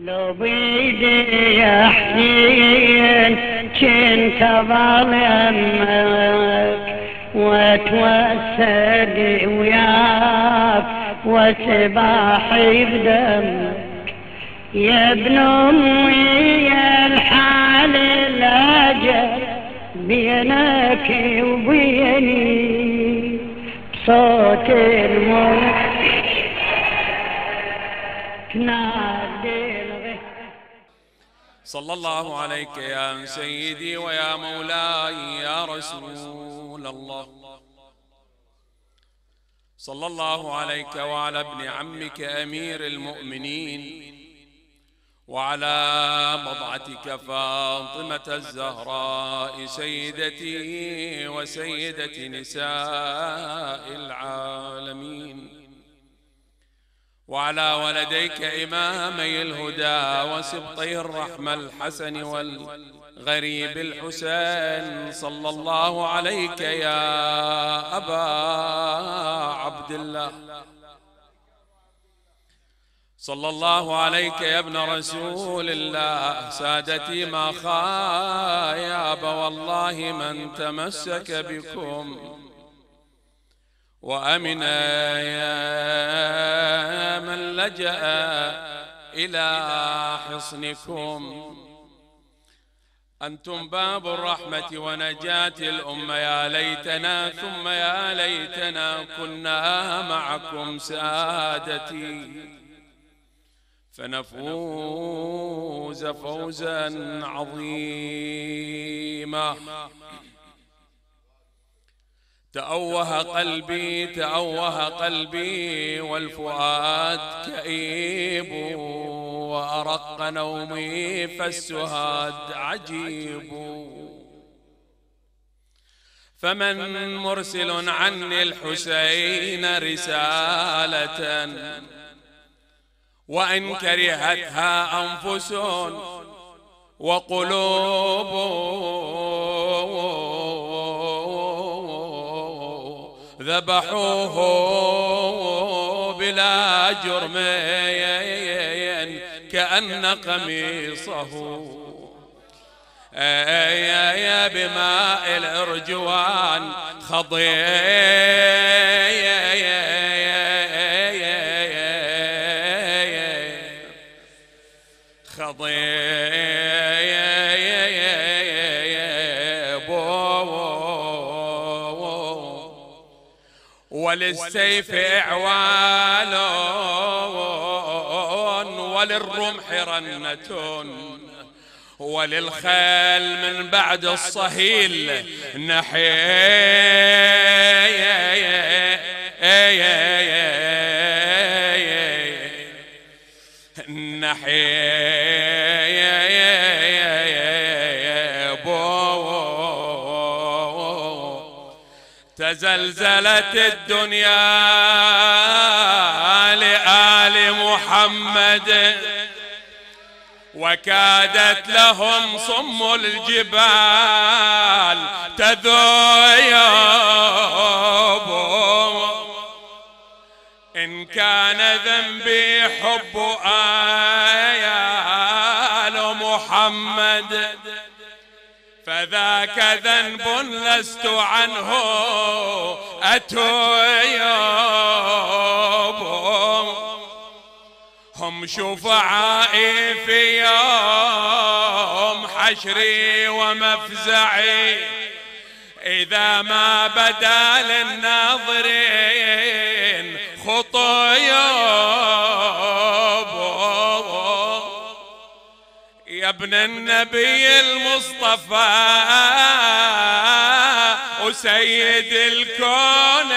لو بيدي يا حنين كنت ظلمك واتوسد وياك وسباحي بدمك يا ابن امي يا الحال الاجل بينك وبيني صوت الموت نار نعم. صلى الله عليك يا سيدي ويا مولاي يا رسول الله صلى الله عليك وعلى ابن عمك أمير المؤمنين وعلى بضعتك فاطمة الزهراء سيدتي وسيدة نساء العالمين وعلى ولديك إمامي الهدى وسبطي الرحمة الحسن والغريب الحسين صلى الله عليك يا أبا عبد الله صلى الله عليك يا ابن رسول الله سادتي ما خاب والله من تمسك بكم وأمنا يا من لجأ إلى حصنكم أنتم باب الرحمة ونجاة الأمة يا ليتنا ثم يا ليتنا كنا معكم سادتي فنفوز فوزا عظيما تأوه قلبي تأوه قلبي والفؤاد كئيب وأرق نومي فالسهاد عجيب فمن مرسل عني الحسين رسالة وإن كرهتها أنفس وقلوب ذبحوه بلا جرم كأن قميصه بماء الارجوان خضيه وللسيف إعوان وللرمح رنة وللخيل من بعد الصهيل نحي نحي زلزلت الدنيا لآل محمد وكادت لهم صم الجبال تذوب إن كان ذنبي حب آيال محمد فذاك ذنب لست عنه أتوب هم شفعائي في يوم حشري ومفزعي إذا ما بدا للناظرين خطايا يا ابن النبي المصطفى وسيد الكون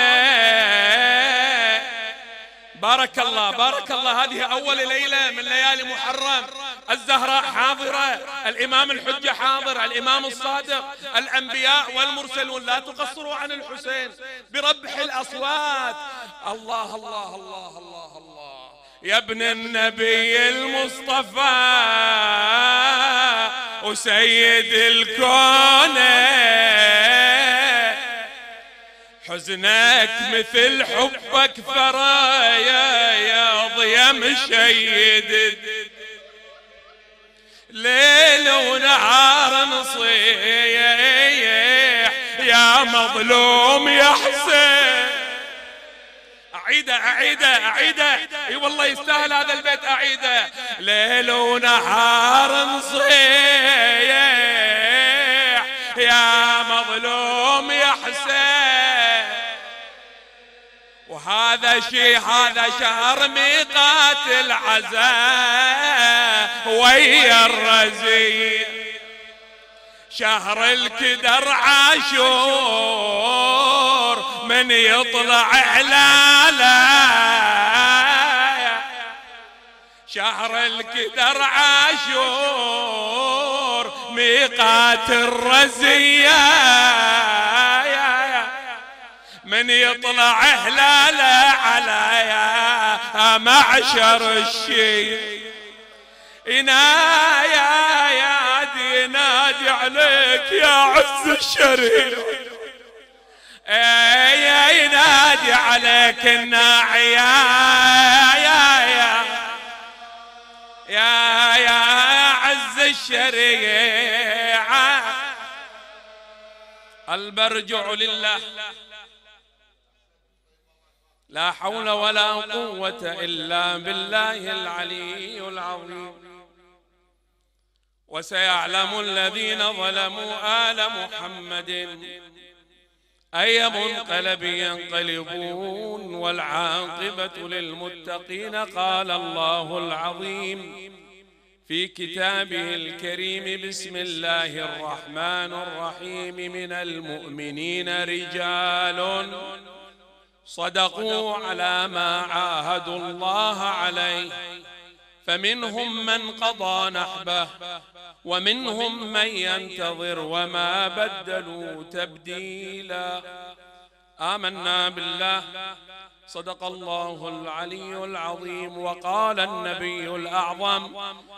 بارك الله بارك الله هذه أول ليلة من ليالي محرم الزهراء حاضرة الإمام الحجة حاضر الإمام الصادق الأنبياء والمرسلون لا تقصروا عن الحسين بربح الأصوات الله الله الله الله الله, الله يا ابن النبي المصطفى وسيد الكون حزنك مثل حبك فرايا يا ضيا مشيد ليل ونهار نصيح يا مظلوم يا حسين اعيده اعيده اعيده اي والله يستاهل هذا البيت اعيده ليل ونهار نصيح يا مظلوم يا حسين وهذا شي هذا شهر ميقات العزاء ويا الرزيق شهر الكدر عاشور من يطلع اعلالا شهر الكدر عاشور ميقات الرزية من يطلع هلالة على يا معشر يا ينادي ينادي عليك يا عز الشريف يا ينادي عليك الناعي يا يا يا يا عز الشريعة البرجع لله لا حول ولا قوة إلا بالله العلي العظيم وسيعلم الذين ظلموا آل محمد أي منقلب ينقلبون والعاقبة للمتقين قال الله العظيم في كتابه الكريم بسم الله الرحمن الرحيم من المؤمنين رجال صدقوا على ما عاهدوا الله عليه فمنهم من قضى نحبه ومنهم من ينتظر وما بدلوا تبديلا آمنا بالله صدق الله العلي العظيم وقال النبي الأعظم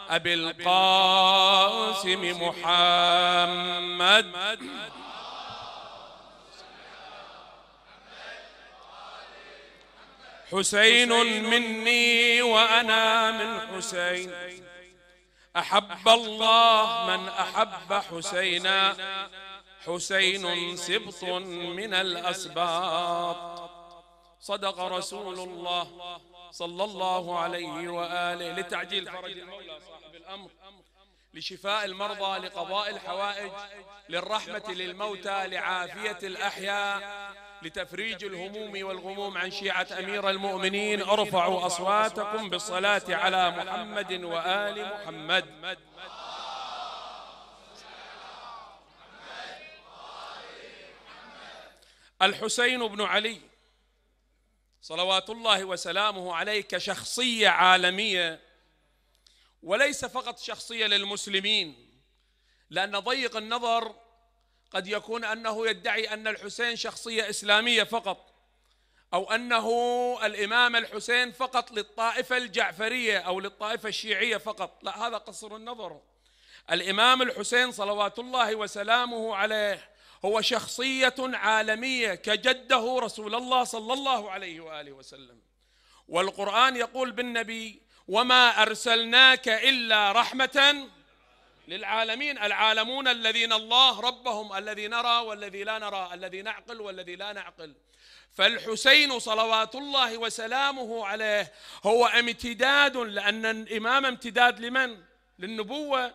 أبي القاسم محمد حسين مني وأنا من حسين أحب الله من أحب حسينا حسين سبط من الأسباط صدق رسول الله صلى الله عليه وآله لتعجيل فرج المولى صاحب الأمر لشفاء المرضى لقضاء الحوائج للرحمة للموتى لعافية الأحياء لتفريج الهموم والغموم عن شيعة أمير المؤمنين ارفعوا أصواتكم بالصلاة على محمد وآل محمد الحسين بن علي صلوات الله وسلامه عليه كشخصية عالمية وليس فقط شخصية للمسلمين لأن ضيق النظر قد يكون أنه يدعي أن الحسين شخصية إسلامية فقط أو أنه الإمام الحسين فقط للطائفة الجعفرية أو للطائفة الشيعية فقط لا هذا قصر النظر الإمام الحسين صلوات الله وسلامه عليه هو شخصية عالمية كجده رسول الله صلى الله عليه وآله وسلم والقرآن يقول بالنبي وما أرسلناك إلا رحمةً للعالمين العالمون الذين الله ربهم الذي نرى والذي لا نرى الذي نعقل والذي لا نعقل فالحسين صلوات الله وسلامه عليه هو امتداد لأن الإمام امتداد لمن؟ للنبوة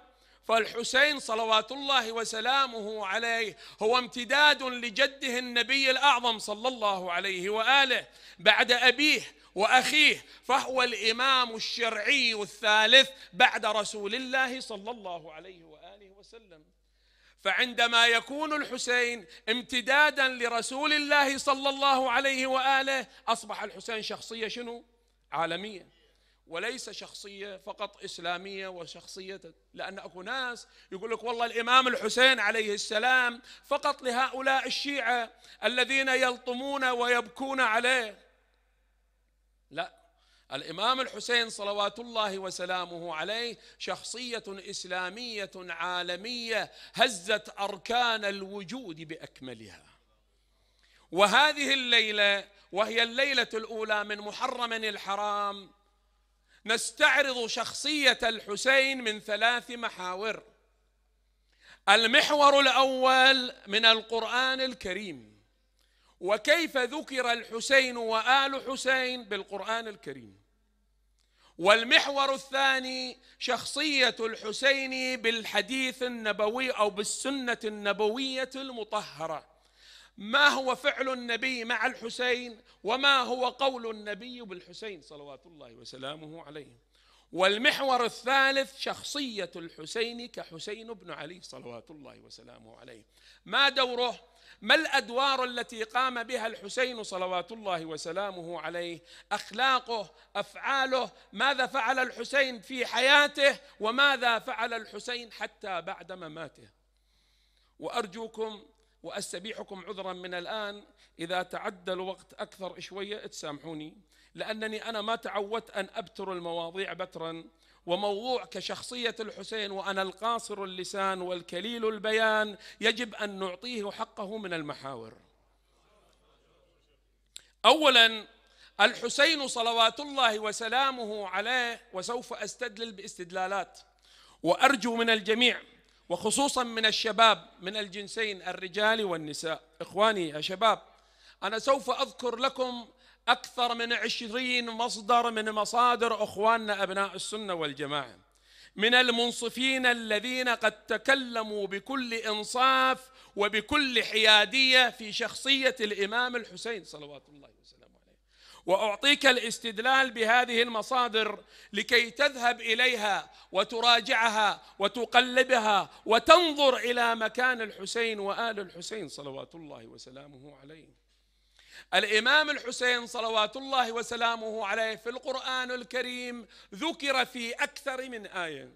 فالحسين صلوات الله وسلامه عليه هو امتداد لجده النبي الأعظم صلى الله عليه وآله بعد أبيه وأخيه فهو الإمام الشرعي الثالث بعد رسول الله صلى الله عليه وآله وسلم فعندما يكون الحسين امتدادا لرسول الله صلى الله عليه واله اصبح الحسين شخصيه شنو؟ عالميه وليس شخصيه فقط اسلاميه وشخصيه لان اكو ناس يقول لك والله الامام الحسين عليه السلام فقط لهؤلاء الشيعه الذين يلطمون ويبكون عليه لا الامام الحسين صلوات الله وسلامه عليه شخصيه اسلاميه عالميه هزت اركان الوجود باكملها وهذه الليله وهي الليله الاولى من محرم الحرام نستعرض شخصيه الحسين من ثلاث محاور المحور الاول من القران الكريم وكيف ذكر الحسين وآل حسين بالقرآن الكريم والمحور الثاني شخصية الحسين بالحديث النبوي أو بالسنة النبوية المطهرة ما هو فعل النبي مع الحسين وما هو قول النبي بالحسين صلوات الله وسلامه عليه والمحور الثالث شخصية الحسين كحسين بن علي صلوات الله وسلامه عليه ما دوره ما الادوار التي قام بها الحسين صلوات الله وسلامه عليه اخلاقه افعاله ماذا فعل الحسين في حياته وماذا فعل الحسين حتى بعد مماته وارجوكم واستبيحكم عذرا من الان اذا تعدى الوقت اكثر شويه تسامحوني لانني انا ما تعودت ان ابتر المواضيع بترا وموضوع كشخصية الحسين وأنا القاصر اللسان والكليل البيان يجب أن نعطيه حقه من المحاور أولا الحسين صلوات الله وسلامه عليه وسوف أستدلل باستدلالات وأرجو من الجميع وخصوصا من الشباب من الجنسين الرجال والنساء إخواني يا شباب أنا سوف أذكر لكم أكثر من عشرين مصدر من مصادر أخواننا أبناء السنة والجماعة من المنصفين الذين قد تكلموا بكل إنصاف وبكل حيادية في شخصية الإمام الحسين صلوات الله وسلامه عليه وأعطيك الاستدلال بهذه المصادر لكي تذهب إليها وتراجعها وتقلبها وتنظر إلى مكان الحسين وآل الحسين صلوات الله وسلامه عليه الامام الحسين صلوات الله وسلامه عليه في القران الكريم ذكر في اكثر من ايه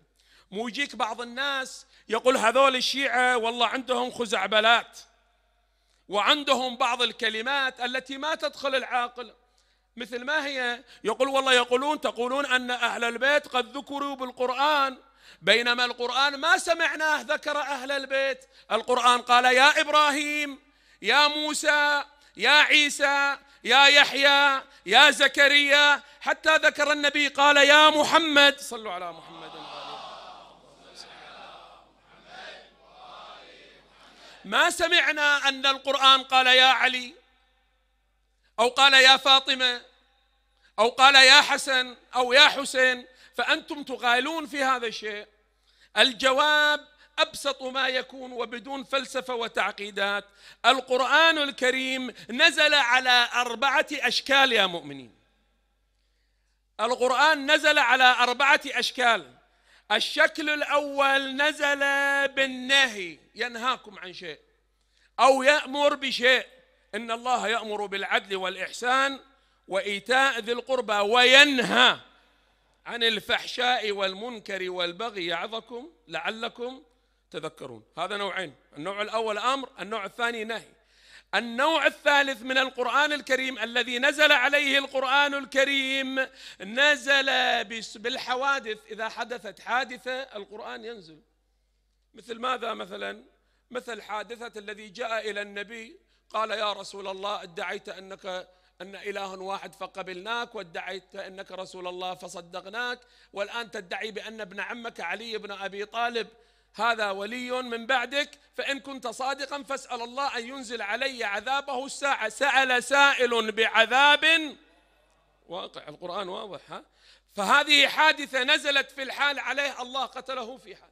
مو يجيك بعض الناس يقول هذول الشيعه والله عندهم خزعبلات وعندهم بعض الكلمات التي ما تدخل العاقل مثل ما هي يقول والله يقولون تقولون ان اهل البيت قد ذكروا بالقران بينما القرآن ما سمعناه ذكر أهل البيت القرآن قال يا إبراهيم يا موسى يا عيسى يا يحيى يا زكريا حتى ذكر النبي قال يا محمد صلوا على محمد ما سمعنا أن القرآن قال يا علي أو قال يا فاطمة أو قال يا حسن أو يا حسين فأنتم تغالون في هذا الشيء الجواب ابسط ما يكون وبدون فلسفه وتعقيدات القران الكريم نزل على اربعه اشكال يا مؤمنين القران نزل على اربعه اشكال الشكل الاول نزل بالنهي ينهاكم عن شيء او يامر بشيء ان الله يامر بالعدل والاحسان وايتاء ذي القربى وينهى عن الفحشاء والمنكر والبغي يعظكم لعلكم تذكرون هذا نوعين النوع الأول أمر النوع الثاني نهي النوع الثالث من القرآن الكريم الذي نزل عليه القرآن الكريم نزل بالحوادث إذا حدثت حادثة القرآن ينزل مثل ماذا مثلا مثل حادثة الذي جاء إلى النبي قال يا رسول الله ادعيت أنك أن إله واحد فقبلناك وادعيت أنك رسول الله فصدقناك والآن تدعي بأن ابن عمك علي بن أبي طالب هذا ولي من بعدك فإن كنت صادقا فاسأل الله أن ينزل علي عذابه الساعة سأل سائل بعذاب واقع القرآن واضح ها؟ فهذه حادثة نزلت في الحال عليه الله قتله في حال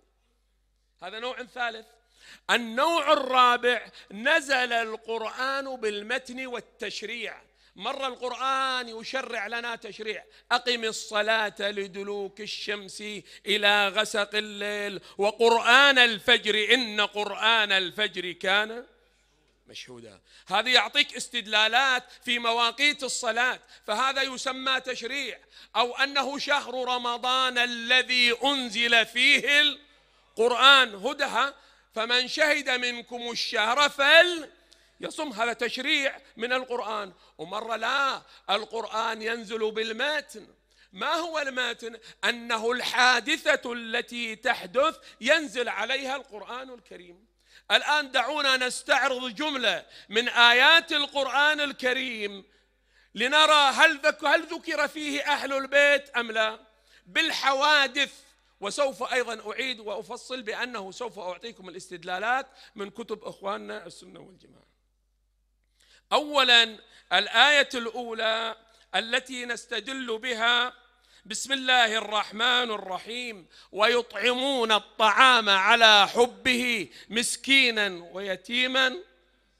هذا نوع ثالث النوع الرابع نزل القرآن بالمتن والتشريع مرة القرآن يشرع لنا تشريع أقم الصلاة لدلوك الشمس إلى غسق الليل وقرآن الفجر إن قرآن الفجر كان مشهودا هذه يعطيك استدلالات في مواقيت الصلاة فهذا يسمى تشريع أو أنه شهر رمضان الذي أنزل فيه القرآن هدها فمن شهد منكم الشهر فل يصم هذا تشريع من القرآن ومرة لا القرآن ينزل بالماتن ما هو الماتن أنه الحادثة التي تحدث ينزل عليها القرآن الكريم الآن دعونا نستعرض جملة من آيات القرآن الكريم لنرى هل هل ذكر فيه أهل البيت أم لا بالحوادث وسوف أيضا أعيد وأفصل بأنه سوف أعطيكم الاستدلالات من كتب إخواننا السنة والجماعة اولا الايه الاولى التي نستدل بها بسم الله الرحمن الرحيم ويطعمون الطعام على حبه مسكينا ويتيما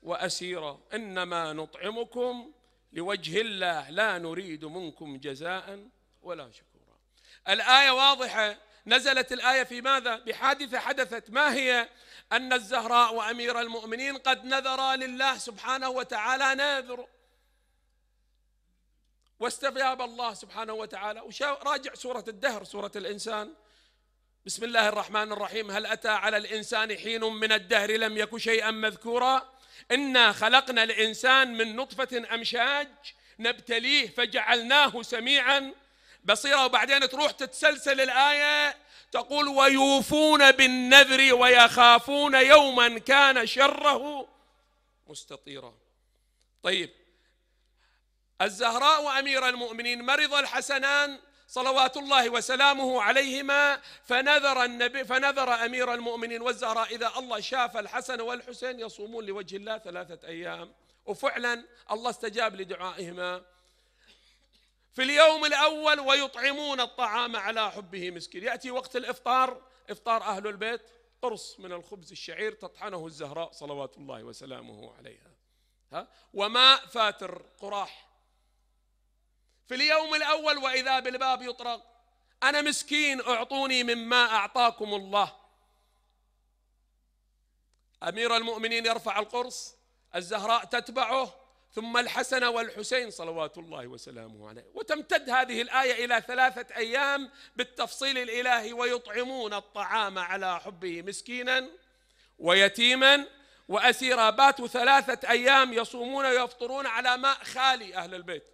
واسيرا انما نطعمكم لوجه الله لا نريد منكم جزاء ولا شكورا الايه واضحه نزلت الايه في ماذا بحادثه حدثت ما هي أن الزهراء وأمير المؤمنين قد نذرا لله سبحانه وتعالى ناذر واستجاب الله سبحانه وتعالى راجع سورة الدهر سورة الإنسان بسم الله الرحمن الرحيم هل أتى على الإنسان حين من الدهر لم يك شيئا مذكورا إنا خلقنا الإنسان من نطفة أمشاج نبتليه فجعلناه سميعا بصيرا وبعدين تروح تتسلسل الآية تقول ويوفون بالنذر ويخافون يوما كان شره مستطيرا طيب الزهراء أمير المؤمنين مرض الحسنان صلوات الله وسلامه عليهما فنذر النبي فنذر امير المؤمنين والزهراء اذا الله شاف الحسن والحسين يصومون لوجه الله ثلاثه ايام وفعلا الله استجاب لدعائهما في اليوم الأول ويطعمون الطعام على حبه مسكين يأتي وقت الإفطار إفطار أهل البيت قرص من الخبز الشعير تطحنه الزهراء صلوات الله وسلامه عليها ها؟ وماء فاتر قراح في اليوم الأول وإذا بالباب يطرق أنا مسكين أعطوني مما أعطاكم الله أمير المؤمنين يرفع القرص الزهراء تتبعه ثم الحسن والحسين صلوات الله وسلامه عليه وتمتد هذه الآية إلى ثلاثة أيام بالتفصيل الإلهي ويطعمون الطعام على حبه مسكينا ويتيما وأسيرا باتوا ثلاثة أيام يصومون ويفطرون على ماء خالي أهل البيت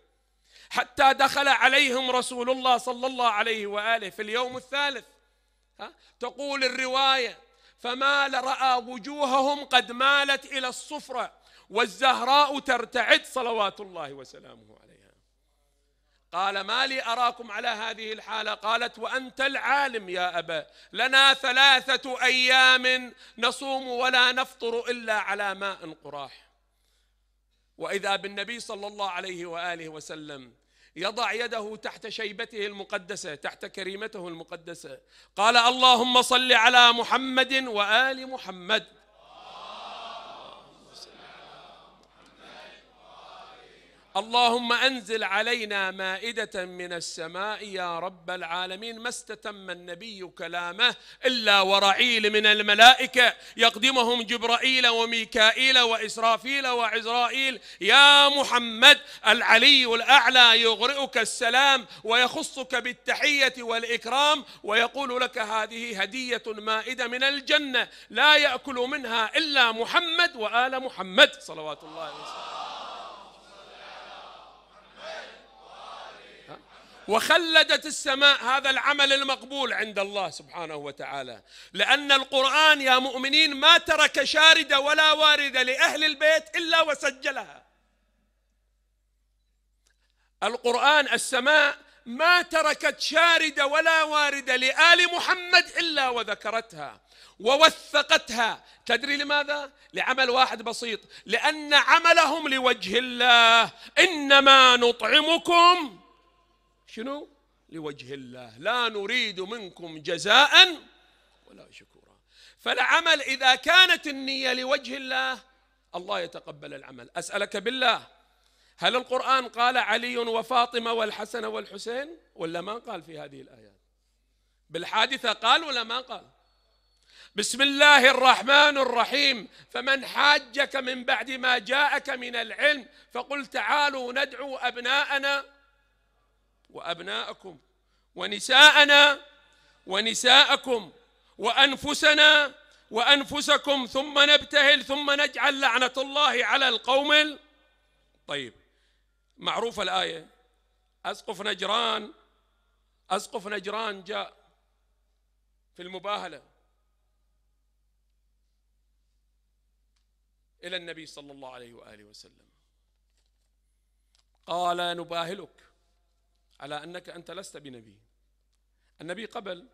حتى دخل عليهم رسول الله صلى الله عليه وآله في اليوم الثالث تقول الرواية فمال رأى وجوههم قد مالت إلى الصفرة والزهراء ترتعد صلوات الله وسلامه عليها قال ما لي أراكم على هذه الحالة قالت وأنت العالم يا أبا لنا ثلاثة أيام نصوم ولا نفطر إلا على ماء قراح وإذا بالنبي صلى الله عليه وآله وسلم يضع يده تحت شيبته المقدسة تحت كريمته المقدسة قال اللهم صل على محمد وآل محمد اللهم انزل علينا مائده من السماء يا رب العالمين ما استتم النبي كلامه الا ورعيل من الملائكه يقدمهم جبرائيل وميكائيل واسرافيل وعزرائيل يا محمد العلي الاعلى يغرئك السلام ويخصك بالتحيه والاكرام ويقول لك هذه هديه مائده من الجنه لا ياكل منها الا محمد وال محمد صلوات الله وسلامه وخلدت السماء هذا العمل المقبول عند الله سبحانه وتعالى لأن القرآن يا مؤمنين ما ترك شاردة ولا واردة لأهل البيت إلا وسجلها القرآن السماء ما تركت شاردة ولا واردة لآل محمد إلا وذكرتها ووثقتها تدري لماذا؟ لعمل واحد بسيط لأن عملهم لوجه الله إنما نطعمكم شنو لوجه الله لا نريد منكم جزاء ولا شكورا فالعمل إذا كانت النية لوجه الله الله يتقبل العمل أسألك بالله هل القرآن قال علي وفاطمة والحسن والحسين ولا ما قال في هذه الآيات بالحادثة قال ولا ما قال بسم الله الرحمن الرحيم فمن حاجك من بعد ما جاءك من العلم فقل تعالوا ندعو أبناءنا وأبناءكم ونساءنا ونساءكم وأنفسنا وأنفسكم ثم نبتهل ثم نجعل لعنة الله على القوم طيب معروفة الآية أسقف نجران أسقف نجران جاء في المباهلة إلى النبي صلى الله عليه وآله وسلم قال نباهلك على أنك أنت لست بنبي النبي قبل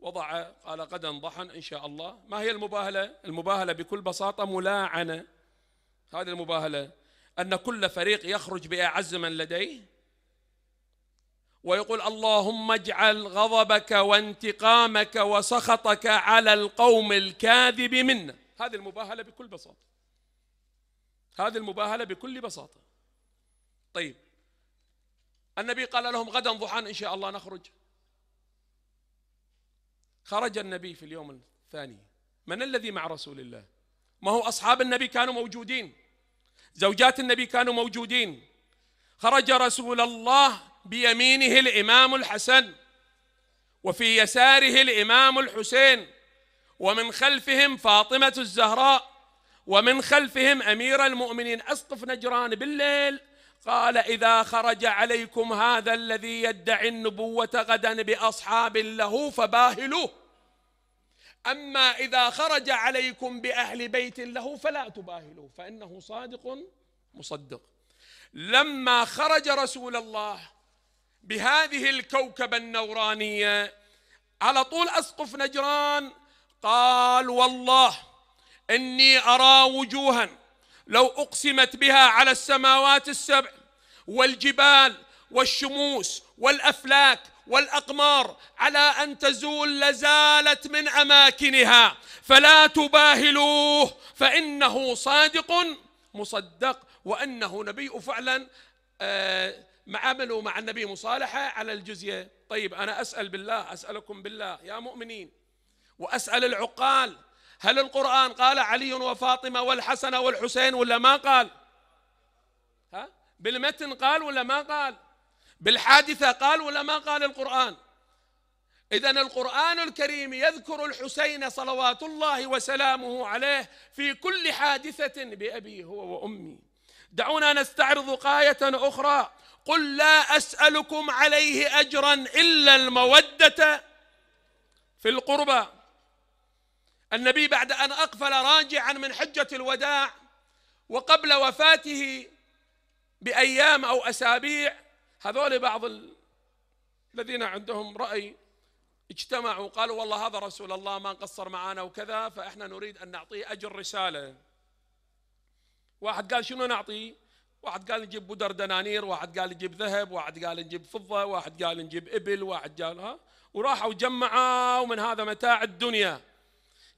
وضع قال غدا انضحن إن شاء الله ما هي المباهلة؟ المباهلة بكل بساطة ملاعنة هذه المباهلة أن كل فريق يخرج بأعز من لديه ويقول اللهم اجعل غضبك وانتقامك وسخطك على القوم الكاذب منا هذه المباهلة بكل بساطة هذه المباهلة بكل بساطة طيب النبي قال لهم غدا ضحى إن شاء الله نخرج خرج النبي في اليوم الثاني من الذي مع رسول الله ما هو أصحاب النبي كانوا موجودين زوجات النبي كانوا موجودين خرج رسول الله بيمينه الإمام الحسن وفي يساره الإمام الحسين ومن خلفهم فاطمة الزهراء ومن خلفهم أمير المؤمنين أسقف نجران بالليل قال إذا خرج عليكم هذا الذي يدعي النبوة غدا بأصحاب له فباهلوه أما إذا خرج عليكم بأهل بيت له فلا تباهلوه فإنه صادق مصدق لما خرج رسول الله بهذه الكوكبة النورانية على طول أسقف نجران قال والله إني أرى وجوها لو اقسمت بها على السماوات السبع والجبال والشموس والافلاك والاقمار على ان تزول لزالت من اماكنها فلا تباهلوه فانه صادق مصدق وانه نبي فعلا آه، عملوا مع النبي مصالحه على الجزيه طيب انا اسال بالله اسالكم بالله يا مؤمنين واسال العقال هل القرآن قال علي وفاطمة والحسن والحسين ولا ما قال ها بالمتن قال ولا ما قال بالحادثة قال ولا ما قال القرآن إذا القرآن الكريم يذكر الحسين صلوات الله وسلامه عليه في كل حادثة بأبي هو وأمي دعونا نستعرض قاية أخرى قل لا أسألكم عليه أجرا إلا المودة في القربى النبي بعد أن أقفل راجعا من حجة الوداع وقبل وفاته بأيام أو أسابيع هذول بعض الذين عندهم رأي اجتمعوا قالوا والله هذا رسول الله ما قصر معانا وكذا فإحنا نريد أن نعطيه أجر رسالة واحد قال شنو نعطيه واحد قال نجيب بدر دنانير واحد قال نجيب ذهب واحد قال نجيب فضة واحد قال نجيب إبل واحد قال ها وراحوا جمعوا من هذا متاع الدنيا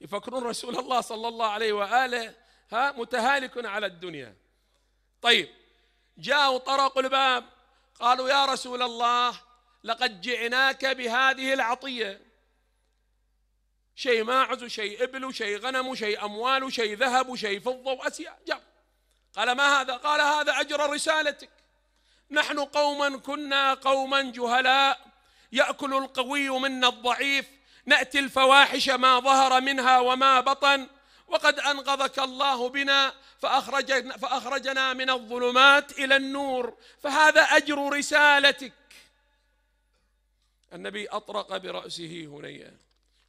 يفكرون رسول الله صلى الله عليه واله ها متهالك على الدنيا طيب جاءوا طرقوا الباب قالوا يا رسول الله لقد جئناك بهذه العطيه شيء ماعز وشيء ابل وشيء غنم وشيء اموال وشيء ذهب وشيء فضه واسياء قال ما هذا؟ قال هذا اجر رسالتك نحن قوما كنا قوما جهلاء ياكل القوي منا الضعيف نأتي الفواحش ما ظهر منها وما بطن وقد أنقذك الله بنا فأخرج فأخرجنا من الظلمات إلى النور فهذا أجر رسالتك النبي أطرق برأسه هنيا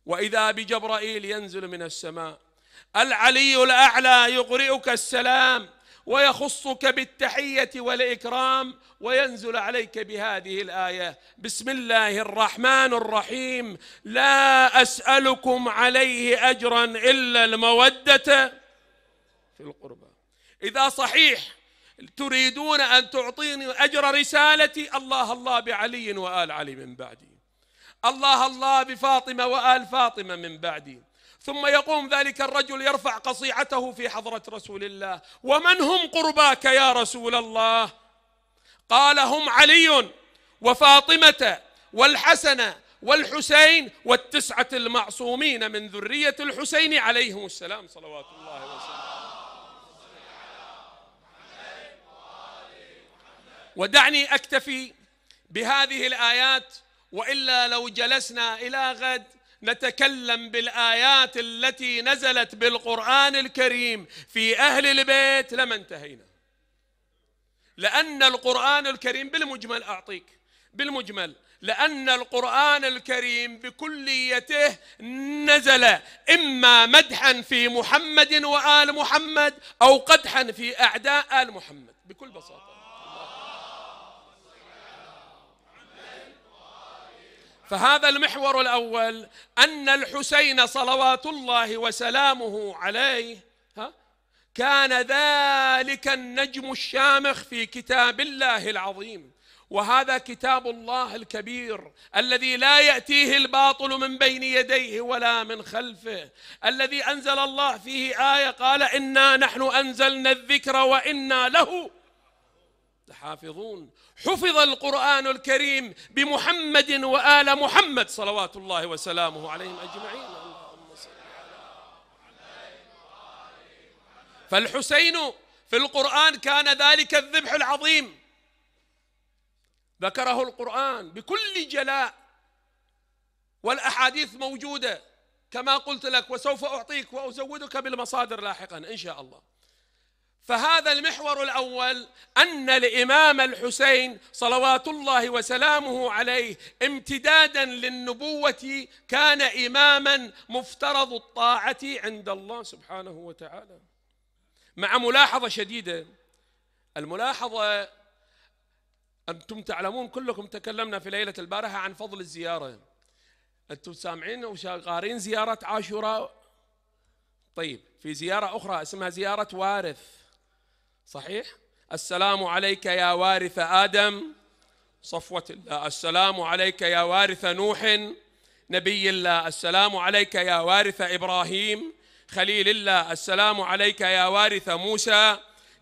وإذا بجبرائيل ينزل من السماء العلي الأعلى يقرئك السلام ويخصك بالتحية والإكرام وينزل عليك بهذه الآية بسم الله الرحمن الرحيم لا أسألكم عليه أجرا إلا المودة في القربى إذا صحيح تريدون أن تعطيني أجر رسالتي الله الله بعلي وآل علي من بعدي الله الله بفاطمة وآل فاطمة من بعدي ثم يقوم ذلك الرجل يرفع قصيعته في حضرة رسول الله ومن هم قرباك يا رسول الله قال هم علي وفاطمة والحسن والحسين والتسعة المعصومين من ذرية الحسين عليهم السلام صلوات الله وسلامه ودعني أكتفي بهذه الآيات وإلا لو جلسنا إلى غد نتكلم بالايات التي نزلت بالقران الكريم في اهل البيت لما انتهينا لان القران الكريم بالمجمل اعطيك بالمجمل لأن القرآن الكريم بكليته نزل إما مدحا في محمد وآل محمد أو قدحا في أعداء آل محمد بكل بساطة فهذا المحور الأول أن الحسين صلوات الله وسلامه عليه ها كان ذلك النجم الشامخ في كتاب الله العظيم وهذا كتاب الله الكبير الذي لا ياتيه الباطل من بين يديه ولا من خلفه الذي انزل الله فيه ايه قال انا نحن انزلنا الذكر وانا له لحافظون حفظ القرآن الكريم بمحمد وآل محمد صلوات الله وسلامه عليهم أجمعين اللهم صل فالحسين في القرآن كان ذلك الذبح العظيم ذكره القرآن بكل جلاء والأحاديث موجودة كما قلت لك وسوف أعطيك وأزودك بالمصادر لاحقا إن شاء الله فهذا المحور الاول ان الامام الحسين صلوات الله وسلامه عليه امتدادا للنبوه كان اماما مفترض الطاعه عند الله سبحانه وتعالى مع ملاحظه شديده الملاحظه انتم تعلمون كلكم تكلمنا في ليله البارحه عن فضل الزياره انتم سامعين وشغارين زياره عاشوراء طيب في زياره اخرى اسمها زياره وارث صحيح السلام عليك يا وارث آدم صفوة الله السلام عليك يا وارث نوح نبي الله السلام عليك يا وارث إبراهيم خليل الله السلام عليك يا وارث موسى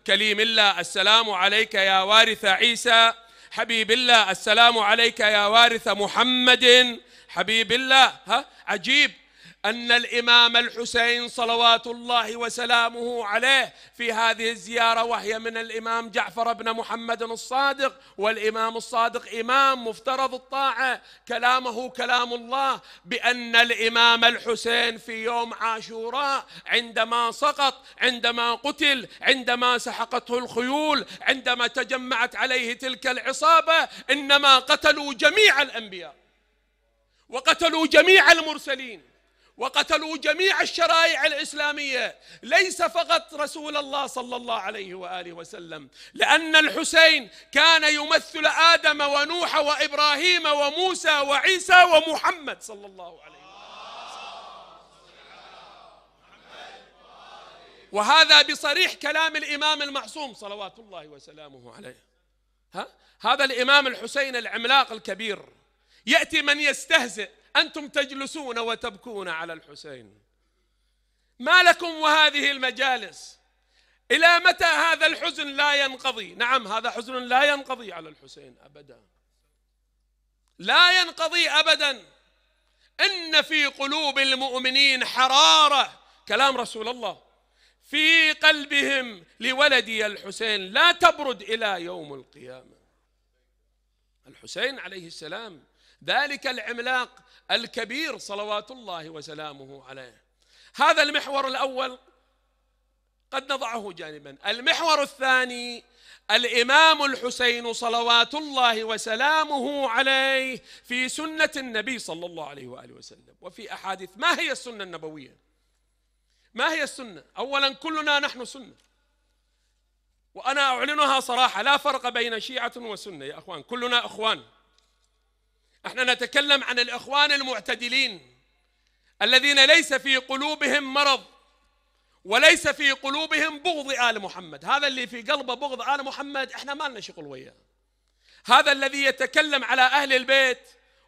كليم الله السلام عليك يا وارث عيسى حبيب الله السلام عليك يا وارث محمد حبيب الله ها عجيب أن الإمام الحسين صلوات الله وسلامه عليه في هذه الزيارة وهي من الإمام جعفر بن محمد الصادق والإمام الصادق إمام مفترض الطاعة كلامه كلام الله بأن الإمام الحسين في يوم عاشوراء عندما سقط عندما قتل عندما سحقته الخيول عندما تجمعت عليه تلك العصابة إنما قتلوا جميع الأنبياء وقتلوا جميع المرسلين وقتلوا جميع الشرائع الاسلاميه ليس فقط رسول الله صلى الله عليه واله وسلم لان الحسين كان يمثل ادم ونوح وابراهيم وموسى وعيسى ومحمد صلى الله عليه وسلم وهذا بصريح كلام الامام المعصوم صلوات الله وسلامه عليه ها هذا الامام الحسين العملاق الكبير ياتي من يستهزئ أنتم تجلسون وتبكون على الحسين ما لكم وهذه المجالس إلى متى هذا الحزن لا ينقضي نعم هذا حزن لا ينقضي على الحسين أبدا لا ينقضي أبدا إن في قلوب المؤمنين حرارة كلام رسول الله في قلبهم لولدي الحسين لا تبرد إلى يوم القيامة الحسين عليه السلام ذلك العملاق الكبير صلوات الله وسلامه عليه هذا المحور الاول قد نضعه جانبا المحور الثاني الامام الحسين صلوات الله وسلامه عليه في سنه النبي صلى الله عليه واله وسلم وفي احاديث ما هي السنه النبويه ما هي السنه اولا كلنا نحن سنه وانا اعلنها صراحه لا فرق بين شيعه وسنه يا اخوان كلنا اخوان احنا نتكلم عن الاخوان المعتدلين الذين ليس في قلوبهم مرض وليس في قلوبهم بغض ال محمد، هذا اللي في قلبه بغض ال محمد احنا ما لنا شغل وياه. هذا الذي يتكلم على اهل البيت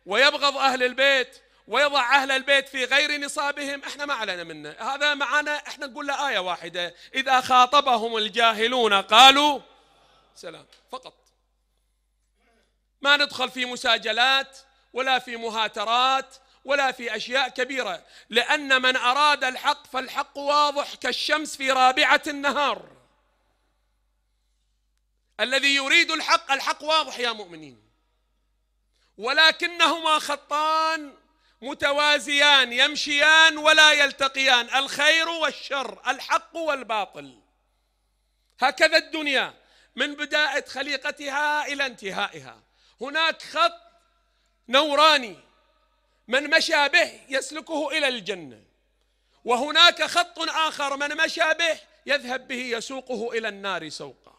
ويبغض اهل البيت ويضع اهل البيت في غير نصابهم احنا ما علينا منه، هذا معنا احنا نقول له ايه واحده، اذا خاطبهم الجاهلون قالوا سلام فقط. ما ندخل في مساجلات ولا في مهاترات ولا في اشياء كبيره لان من اراد الحق فالحق واضح كالشمس في رابعه النهار الذي يريد الحق الحق واضح يا مؤمنين ولكنهما خطان متوازيان يمشيان ولا يلتقيان الخير والشر الحق والباطل هكذا الدنيا من بدايه خليقتها الى انتهائها هناك خط نوراني من مشى به يسلكه الى الجنه وهناك خط اخر من مشى به يذهب به يسوقه الى النار سوقا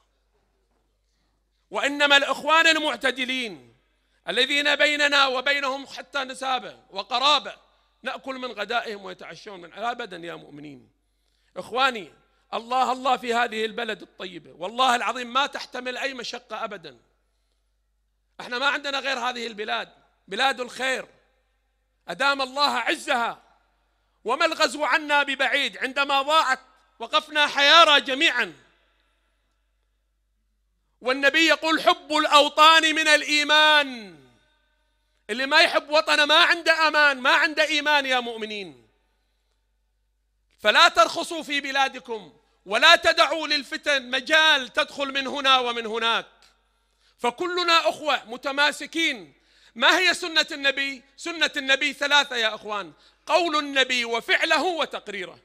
وانما الاخوان المعتدلين الذين بيننا وبينهم حتى نسابه وقرابه ناكل من غدائهم ويتعشون من ابدا يا مؤمنين اخواني الله الله في هذه البلد الطيبه والله العظيم ما تحتمل اي مشقه ابدا احنا ما عندنا غير هذه البلاد بلاد الخير أدام الله عزها وما الغزو عنا ببعيد عندما ضاعت وقفنا حيارى جميعا والنبي يقول حب الأوطان من الإيمان اللي ما يحب وطنه ما عنده أمان ما عنده إيمان يا مؤمنين فلا ترخصوا في بلادكم ولا تدعوا للفتن مجال تدخل من هنا ومن هناك فكلنا أخوة متماسكين ما هي سنة النبي؟ سنة النبي ثلاثة يا أخوان قول النبي وفعله وتقريره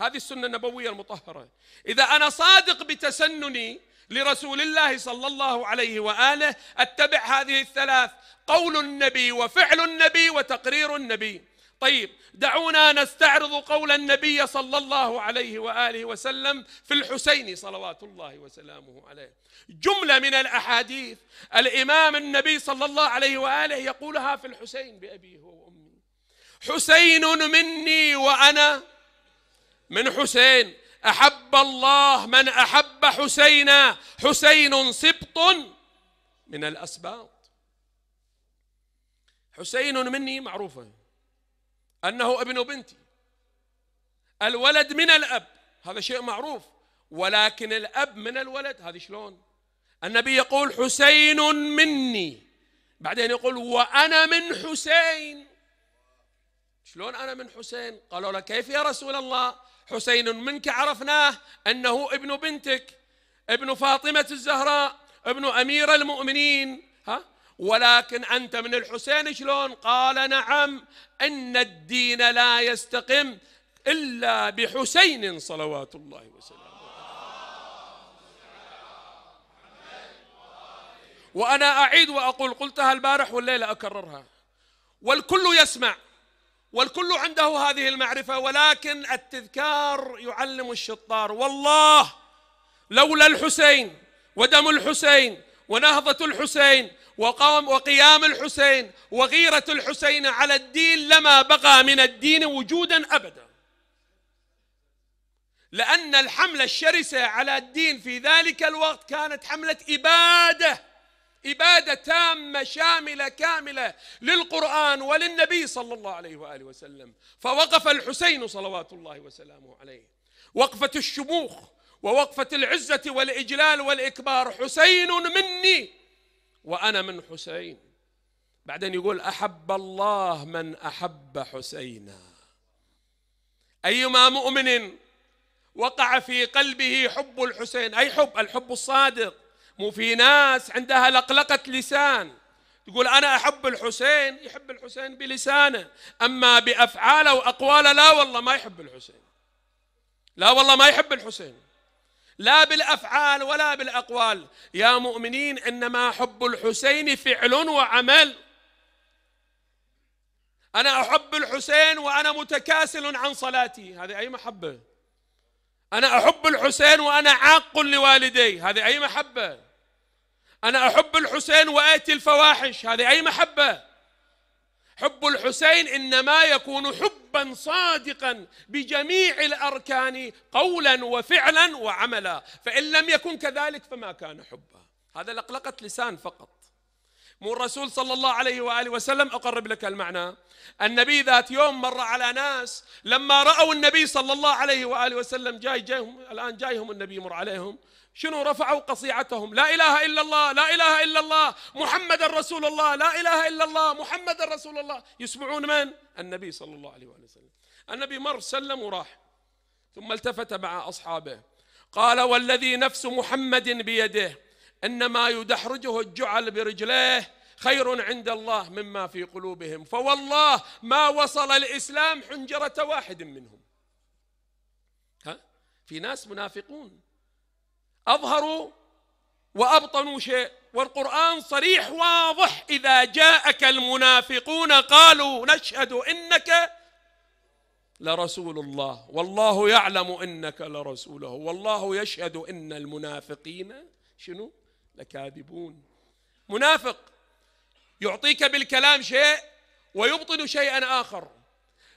هذه السنة النبوية المطهرة إذا أنا صادق بتسنني لرسول الله صلى الله عليه وآله أتبع هذه الثلاث قول النبي وفعل النبي وتقرير النبي طيب دعونا نستعرض قول النبي صلى الله عليه واله وسلم في الحسين صلوات الله وسلامه عليه جمله من الاحاديث الامام النبي صلى الله عليه واله يقولها في الحسين بابيه وامي حسين مني وانا من حسين احب الله من احب حسينا حسين سبط من الاسباط حسين مني معروفه أنه ابن بنتي الولد من الأب هذا شيء معروف ولكن الأب من الولد هذه شلون النبي يقول حسين مني بعدين يقول وأنا من حسين شلون أنا من حسين قالوا له كيف يا رسول الله حسين منك عرفناه أنه ابن بنتك ابن فاطمة الزهراء ابن أمير المؤمنين ولكن أنت من الحسين شلون قال نعم إن الدين لا يستقم إلا بحسين صلوات الله وسلامه وأنا أعيد وأقول قلتها البارح والليلة أكررها والكل يسمع والكل عنده هذه المعرفة ولكن التذكار يعلم الشطار والله لولا الحسين ودم الحسين ونهضة الحسين وقام وقيام الحسين وغيرة الحسين على الدين لما بقى من الدين وجودا أبدا لأن الحملة الشرسة على الدين في ذلك الوقت كانت حملة إبادة إبادة تامة شاملة كاملة للقرآن وللنبي صلى الله عليه وآله وسلم فوقف الحسين صلوات الله وسلامه عليه وقفة الشموخ ووقفة العزة والإجلال والإكبار حسين مني وأنا من حسين بعدين يقول أحب الله من أحب حسينا أيما مؤمن وقع في قلبه حب الحسين أي حب الحب الصادق مو في ناس عندها لقلقة لسان تقول أنا أحب الحسين يحب الحسين بلسانه أما بأفعاله وأقواله لا والله ما يحب الحسين لا والله ما يحب الحسين لا بالافعال ولا بالاقوال يا مؤمنين انما حب الحسين فعل وعمل انا احب الحسين وانا متكاسل عن صلاتي هذه اي محبه انا احب الحسين وانا عاق لوالدي هذه اي محبه انا احب الحسين واتي الفواحش هذه اي محبه حب الحسين انما يكون حبا صادقا بجميع الاركان قولا وفعلا وعملا فان لم يكن كذلك فما كان حبا هذا لقلقه لسان فقط مو الرسول صلى الله عليه وآله وسلم أقرب لك المعنى النبي ذات يوم مر على ناس لما رأوا النبي صلى الله عليه وآله وسلم جاي جايهم الآن جايهم النبي مر عليهم شنو رفعوا قصيعتهم لا إله إلا الله لا إله إلا الله محمد رسول الله لا إله إلا الله محمد رسول الله يسمعون من؟ النبي صلى الله عليه وآله وسلم النبي مر سلم وراح ثم التفت مع أصحابه قال والذي نفس محمد بيده ان ما يدحرجه الجعل برجليه خير عند الله مما في قلوبهم فوالله ما وصل الاسلام حنجره واحد منهم ها في ناس منافقون اظهروا وابطنوا شيء والقران صريح واضح اذا جاءك المنافقون قالوا نشهد انك لرسول الله والله يعلم انك لرسوله والله يشهد ان المنافقين شنو لكاذبون منافق يعطيك بالكلام شيء ويبطل شيئا آخر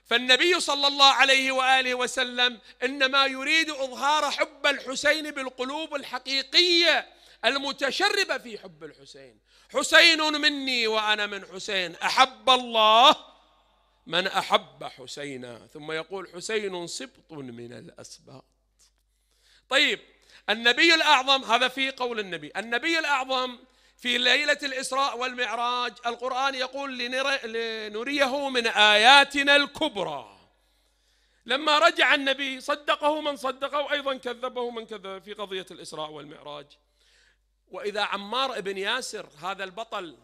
فالنبي صلى الله عليه وآله وسلم إنما يريد إظهار حب الحسين بالقلوب الحقيقية المتشربة في حب الحسين حسين مني وأنا من حسين أحب الله من أحب حسينا ثم يقول حسين سبط من الأسباط طيب النبي الأعظم هذا في قول النبي النبي الأعظم في ليلة الإسراء والمعراج القرآن يقول لنريه من آياتنا الكبرى لما رجع النبي صدقه من صدقه وأيضا كذبه من كذب في قضية الإسراء والمعراج وإذا عمار بن ياسر هذا البطل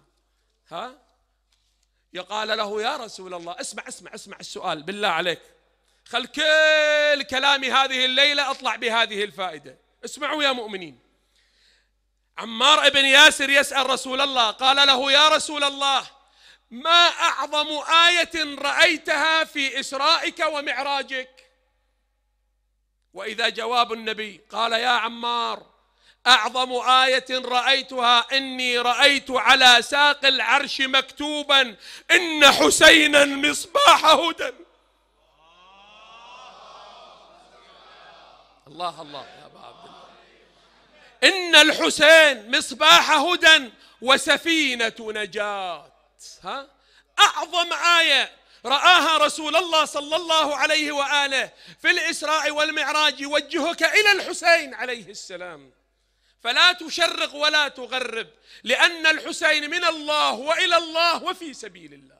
ها يقال له يا رسول الله اسمع اسمع اسمع السؤال بالله عليك خل كل كلامي هذه الليلة أطلع بهذه الفائدة اسمعوا يا مؤمنين عمار بن ياسر يسأل رسول الله قال له يا رسول الله ما أعظم آية رأيتها في إسرائك ومعراجك وإذا جواب النبي قال يا عمار أعظم آية رأيتها إني رأيت على ساق العرش مكتوبا إن حسينا مصباح هدى الله الله إن الحسين مصباح هدى وسفينة نجاة ها أعظم آية رآها رسول الله صلى الله عليه وآله في الإسراء والمعراج يوجهك إلى الحسين عليه السلام فلا تشرق ولا تغرب لأن الحسين من الله وإلى الله وفي سبيل الله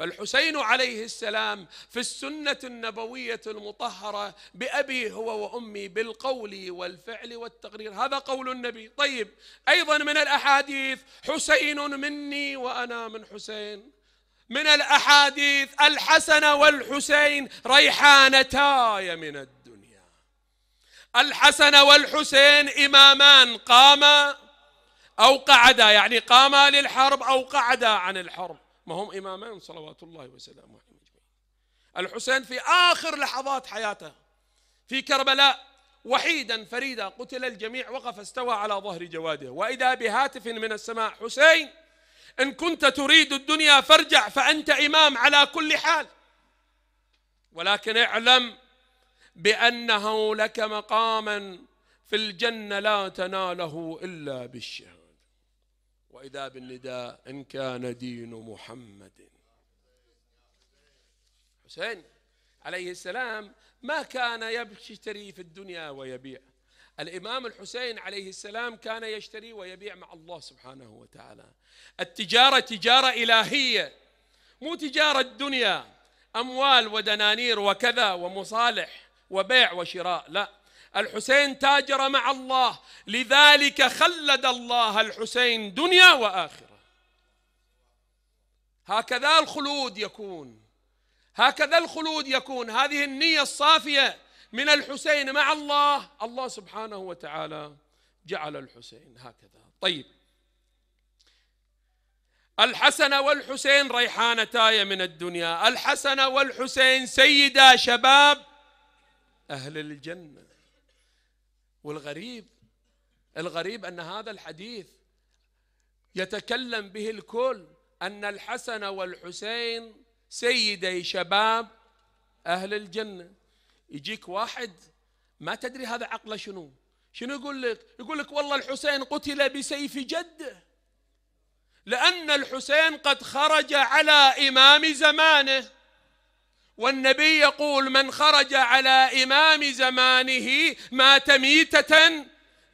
فالحسين عليه السلام في السنة النبوية المطهرة بأبي هو وأمي بالقول والفعل والتقرير هذا قول النبي طيب أيضا من الأحاديث حسين مني وأنا من حسين من الأحاديث الحسن والحسين ريحانتاي من الدنيا الحسن والحسين إمامان قاما أو قعدا يعني قاما للحرب أو قعدا عن الحرب ما هم إمامان صلوات الله وسلامه عليهم أجمعين الحسين في آخر لحظات حياته في كربلاء وحيدا فريدا قتل الجميع وقف استوى على ظهر جواده وإذا بهاتف من السماء حسين إن كنت تريد الدنيا فارجع فأنت إمام على كل حال ولكن اعلم بأنه لك مقاما في الجنة لا تناله إلا بالشهادة وإذا بالنداء إن كان دين محمد حسين عليه السلام ما كان يشتري في الدنيا ويبيع الإمام الحسين عليه السلام كان يشتري ويبيع مع الله سبحانه وتعالى التجارة تجارة إلهية مو تجارة الدنيا أموال ودنانير وكذا ومصالح وبيع وشراء لا الحسين تاجر مع الله لذلك خلد الله الحسين دنيا واخره هكذا الخلود يكون هكذا الخلود يكون هذه النيه الصافيه من الحسين مع الله الله سبحانه وتعالى جعل الحسين هكذا طيب الحسن والحسين ريحانتاي من الدنيا الحسن والحسين سيدا شباب أهل الجنة والغريب الغريب أن هذا الحديث يتكلم به الكل أن الحسن والحسين سيدي شباب أهل الجنة يجيك واحد ما تدري هذا عقله شنو شنو يقول لك يقول لك والله الحسين قتل بسيف جده لأن الحسين قد خرج على إمام زمانه والنبي يقول من خرج على إمام زمانه مات ميتة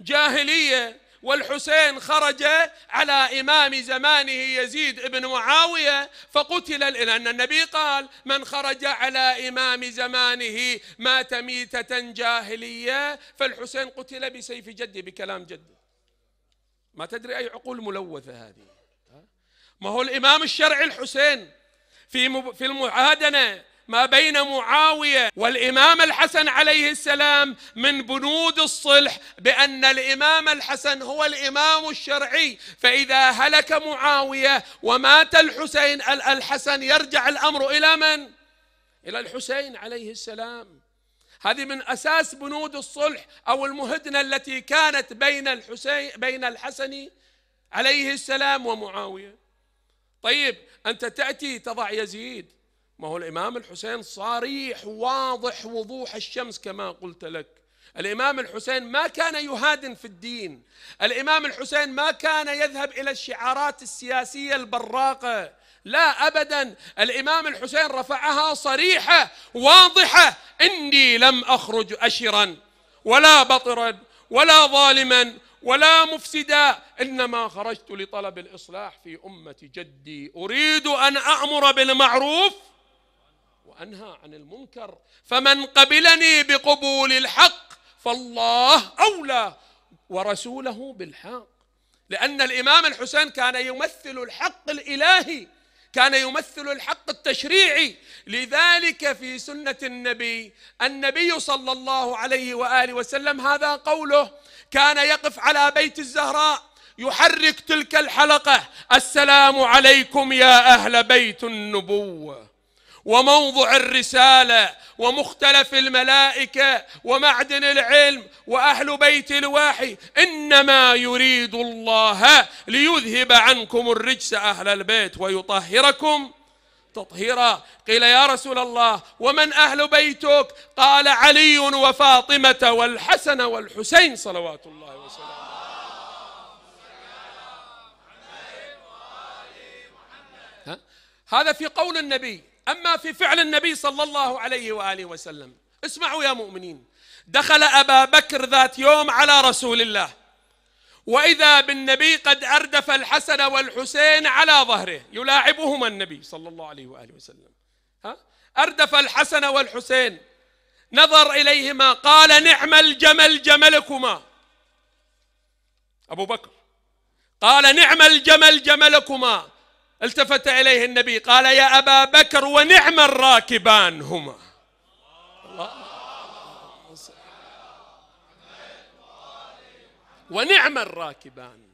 جاهلية والحسين خرج على إمام زمانه يزيد بن معاوية فقتل لأن النبي قال من خرج على إمام زمانه مات ميتة جاهلية فالحسين قتل بسيف جده بكلام جده ما تدري أي عقول ملوثة هذه ما هو الإمام الشرعي الحسين في في المعادنة ما بين معاويه والامام الحسن عليه السلام من بنود الصلح بان الامام الحسن هو الامام الشرعي فاذا هلك معاويه ومات الحسين الحسن يرجع الامر الى من؟ الى الحسين عليه السلام هذه من اساس بنود الصلح او المهدنه التي كانت بين الحسين بين الحسن عليه السلام ومعاويه طيب انت تاتي تضع يزيد ما هو الإمام الحسين صريح واضح وضوح الشمس كما قلت لك الإمام الحسين ما كان يهادن في الدين الإمام الحسين ما كان يذهب إلى الشعارات السياسية البراقة لا أبدا الإمام الحسين رفعها صريحة واضحة إني لم أخرج أشرا ولا بطرا ولا ظالما ولا مفسدا انما خرجت لطلب الاصلاح في امه جدي اريد ان أأمر بالمعروف وانهى عن المنكر فمن قبلني بقبول الحق فالله اولى ورسوله بالحق لان الامام الحسين كان يمثل الحق الالهي كان يمثل الحق التشريعي لذلك في سنه النبي النبي صلى الله عليه واله وسلم هذا قوله كان يقف على بيت الزهراء يحرك تلك الحلقه السلام عليكم يا اهل بيت النبوه وموضع الرسالة ومختلف الملائكة ومعدن العلم وأهل بيت الوحي إنما يريد الله ليذهب عنكم الرجس أهل البيت ويطهركم تطهيرا قيل يا رسول الله ومن أهل بيتك قال علي وفاطمة والحسن والحسين صلوات الله وسلامه هذا في قول النبي أما في فعل النبي صلى الله عليه وآله وسلم اسمعوا يا مؤمنين دخل أبا بكر ذات يوم على رسول الله وإذا بالنبي قد أردف الحسن والحسين على ظهره يلاعبهما النبي صلى الله عليه وآله وسلم ها؟ أردف الحسن والحسين نظر إليهما قال نعم الجمل جملكما أبو بكر قال نعم الجمل جملكما التفت إليه النبي قال يا أبا بكر ونعم الراكبان هما الله ونعم الراكبان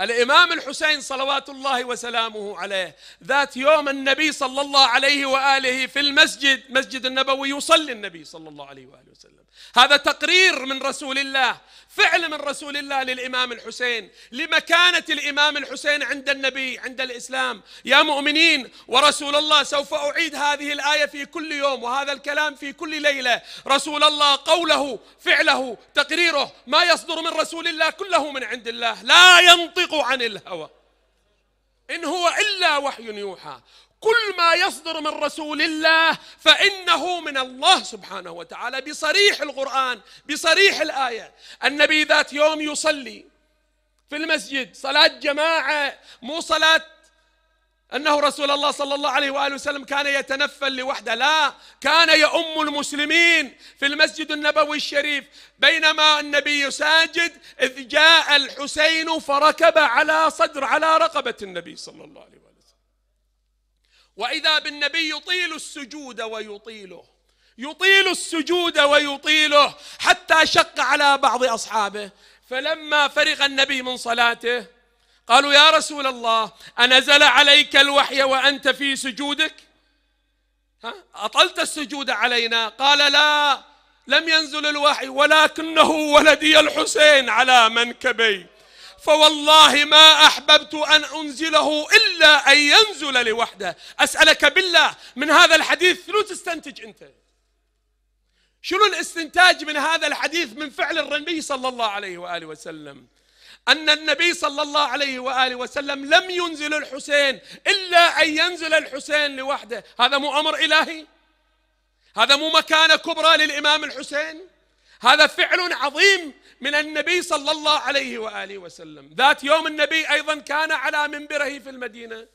الإمام الحسين صلوات الله وسلامه عليه ذات يوم النبي صلى الله عليه وآله في المسجد مسجد النبوي يصلي النبي صلى الله عليه وآله وسلم هذا تقرير من رسول الله فعل من رسول الله للامام الحسين لمكانه الامام الحسين عند النبي عند الاسلام يا مؤمنين ورسول الله سوف اعيد هذه الايه في كل يوم وهذا الكلام في كل ليله رسول الله قوله فعله تقريره ما يصدر من رسول الله كله من عند الله لا ينطق عن الهوى ان هو الا وحي يوحى كل ما يصدر من رسول الله فإنه من الله سبحانه وتعالى بصريح القرآن بصريح الآية النبي ذات يوم يصلي في المسجد صلاة جماعة مو صلاة أنه رسول الله صلى الله عليه وآله وسلم كان يتنفل لوحده لا كان يؤم المسلمين في المسجد النبوي الشريف بينما النبي ساجد إذ جاء الحسين فركب على صدر على رقبة النبي صلى الله عليه وسلم واذا بالنبي يطيل السجود ويطيله يطيل السجود ويطيله حتى شق على بعض اصحابه فلما فرغ النبي من صلاته قالوا يا رسول الله انزل عليك الوحي وانت في سجودك ها اطلت السجود علينا قال لا لم ينزل الوحي ولكنه ولدي الحسين على منكبي فوالله ما أحببت أن أنزله إلا أن ينزل لوحده أسألك بالله من هذا الحديث شنو تستنتج أنت شنو الاستنتاج من هذا الحديث من فعل النبي صلى الله عليه وآله وسلم أن النبي صلى الله عليه وآله وسلم لم ينزل الحسين إلا أن ينزل الحسين لوحده هذا مو أمر إلهي هذا مو مكانة كبرى للإمام الحسين هذا فعل عظيم من النبي صلى الله عليه واله وسلم، ذات يوم النبي ايضا كان على منبره في المدينه.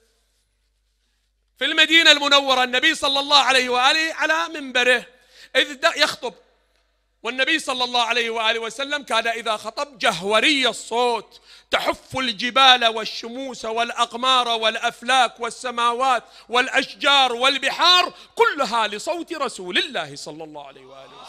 في المدينه المنوره النبي صلى الله عليه واله على منبره اذ يخطب والنبي صلى الله عليه واله وسلم كان اذا خطب جهوري الصوت تحف الجبال والشموس والاقمار والافلاك والسماوات والاشجار والبحار كلها لصوت رسول الله صلى الله عليه واله وسلم.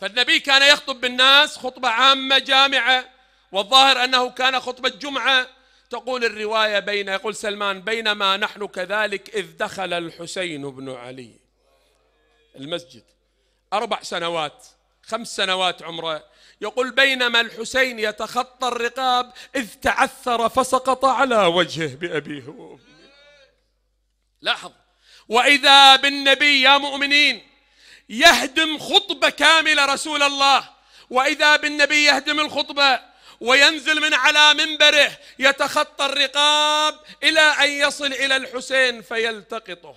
فالنبي كان يخطب بالناس خطبة عامة جامعة والظاهر أنه كان خطبة جمعة تقول الرواية بين يقول سلمان بينما نحن كذلك إذ دخل الحسين بن علي المسجد أربع سنوات خمس سنوات عمره يقول بينما الحسين يتخطى الرقاب إذ تعثر فسقط على وجهه بأبيه وأمه لاحظ وإذا بالنبي يا مؤمنين يهدم خطبة كاملة رسول الله وإذا بالنبي يهدم الخطبة وينزل من على منبره يتخطى الرقاب إلى أن يصل إلى الحسين فيلتقطه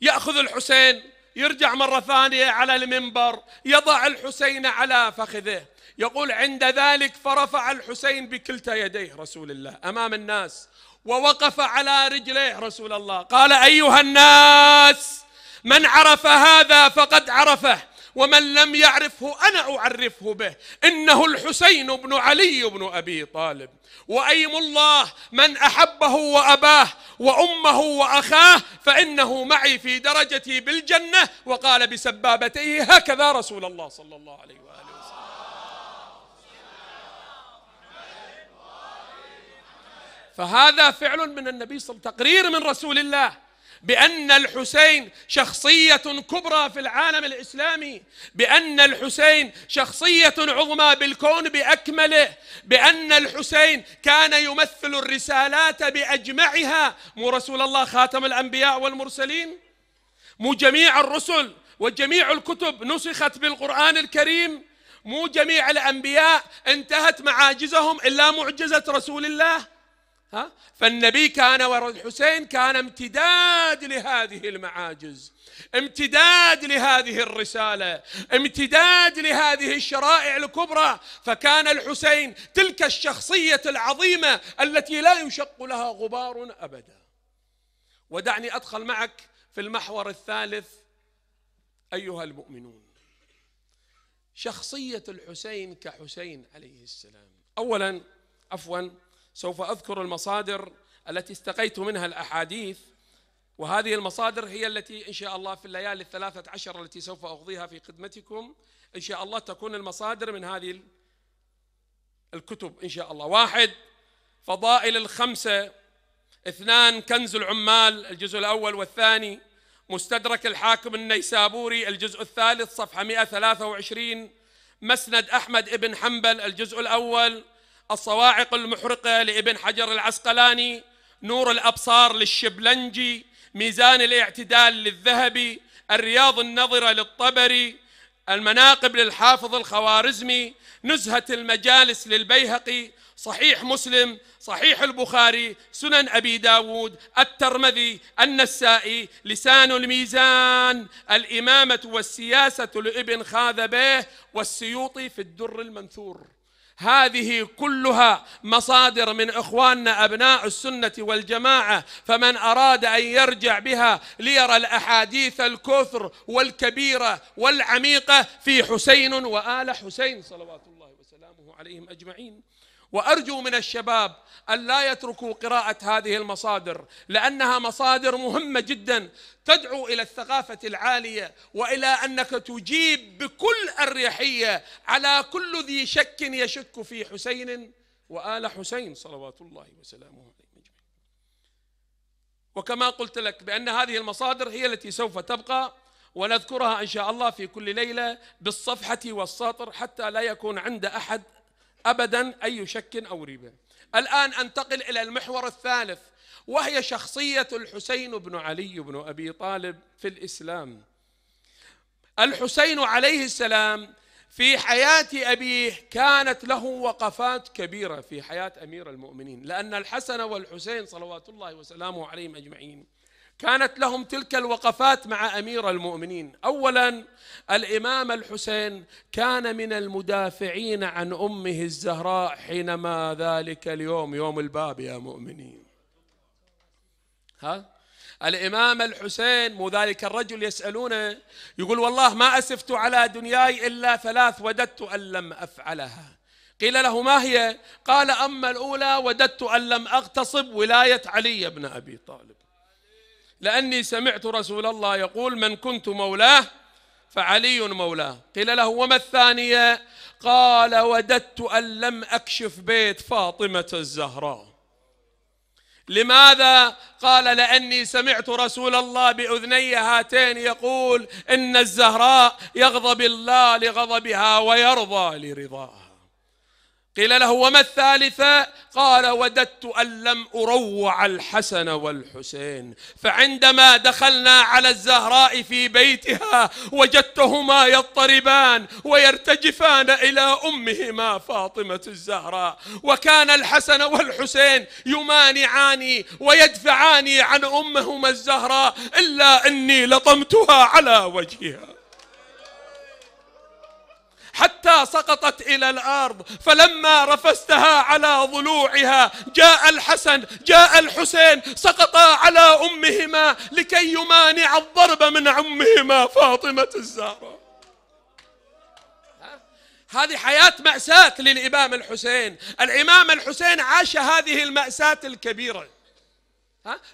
يأخذ الحسين يرجع مرة ثانية على المنبر يضع الحسين على فخذه يقول عند ذلك فرفع الحسين بكلتا يديه رسول الله أمام الناس ووقف على رجليه رسول الله قال أيها الناس من عرف هذا فقد عرفه ومن لم يعرفه انا اعرفه به انه الحسين بن علي بن ابي طالب وايم الله من احبه واباه وامه واخاه فانه معي في درجتي بالجنه وقال بسبابتيه هكذا رسول الله صلى الله عليه واله وسلم فهذا فعل من النبي صلى الله عليه وسلم تقرير من رسول الله بأن الحسين شخصية كبرى في العالم الإسلامي بأن الحسين شخصية عظمى بالكون بأكمله بأن الحسين كان يمثل الرسالات بأجمعها مو رسول الله خاتم الأنبياء والمرسلين مو جميع الرسل وجميع الكتب نسخت بالقرآن الكريم مو جميع الأنبياء انتهت معاجزهم إلا معجزة رسول الله ها فالنبي كان وراء الحسين كان امتداد لهذه المعاجز امتداد لهذه الرساله امتداد لهذه الشرائع الكبرى فكان الحسين تلك الشخصيه العظيمه التي لا يشق لها غبار ابدا ودعني ادخل معك في المحور الثالث ايها المؤمنون شخصيه الحسين كحسين عليه السلام اولا عفوا سوف أذكر المصادر التي استقيت منها الأحاديث وهذه المصادر هي التي إن شاء الله في الليالي الثلاثة عشر التي سوف أقضيها في خدمتكم إن شاء الله تكون المصادر من هذه الكتب إن شاء الله واحد فضائل الخمسة اثنان كنز العمال الجزء الأول والثاني مستدرك الحاكم النيسابوري الجزء الثالث صفحة 123 مسند أحمد بن حنبل الجزء الأول الصواعق المحرقة لابن حجر العسقلاني نور الأبصار للشبلنجي ميزان الاعتدال للذهبي الرياض النظرة للطبري المناقب للحافظ الخوارزمي نزهة المجالس للبيهقي صحيح مسلم صحيح البخاري سنن أبي داود الترمذي النسائي لسان الميزان الإمامة والسياسة لابن خاذبيه والسيوطي في الدر المنثور هذه كلها مصادر من اخواننا ابناء السنه والجماعه فمن اراد ان يرجع بها ليرى الاحاديث الكثر والكبيره والعميقه في حسين وال حسين صلوات الله وسلامه عليهم اجمعين وارجو من الشباب ان لا يتركوا قراءه هذه المصادر لانها مصادر مهمه جدا تدعو الى الثقافه العاليه والى انك تجيب بكل اريحيه على كل ذي شك يشك في حسين وال حسين صلوات الله وسلامه عليهم اجمعين. وكما قلت لك بان هذه المصادر هي التي سوف تبقى ونذكرها ان شاء الله في كل ليله بالصفحه والسطر حتى لا يكون عند احد ابدا اي شك او ريبه. الان انتقل الى المحور الثالث وهي شخصيه الحسين بن علي بن ابي طالب في الاسلام. الحسين عليه السلام في حياه ابيه كانت له وقفات كبيره في حياه امير المؤمنين لان الحسن والحسين صلوات الله وسلامه عليهم اجمعين كانت لهم تلك الوقفات مع امير المؤمنين اولا الامام الحسين كان من المدافعين عن امه الزهراء حينما ذلك اليوم يوم الباب يا مؤمنين ها الامام الحسين مو ذلك الرجل يسالونه يقول والله ما اسفت على دنياي الا ثلاث وددت ان لم افعلها قيل له ما هي قال اما الاولى وددت ان لم اغتصب ولايه علي بن ابي طالب لأني سمعت رسول الله يقول من كنت مولاه فعلي مولاه قيل له وما الثانية قال وددت أن لم أكشف بيت فاطمة الزهراء لماذا قال لاني سمعت رسول الله باذني هاتين يقول ان الزهراء يغضب الله لغضبها ويرضى لرضاه قيل له وما الثالثة قال وددت أن لم أروع الحسن والحسين فعندما دخلنا على الزهراء في بيتها وجدتهما يضطربان ويرتجفان إلى أمهما فاطمة الزهراء وكان الحسن والحسين يمانعاني ويدفعاني عن أمهما الزهراء إلا أني لطمتها على وجهها حتى سقطت إلى الأرض فلما رفستها على ضلوعها جاء الحسن جاء الحسين سقطا على أمهما لكي يمانع الضرب من أمهما فاطمة الزهراء هذه حياة مأساة للإمام الحسين الإمام الحسين عاش هذه المأساة الكبيرة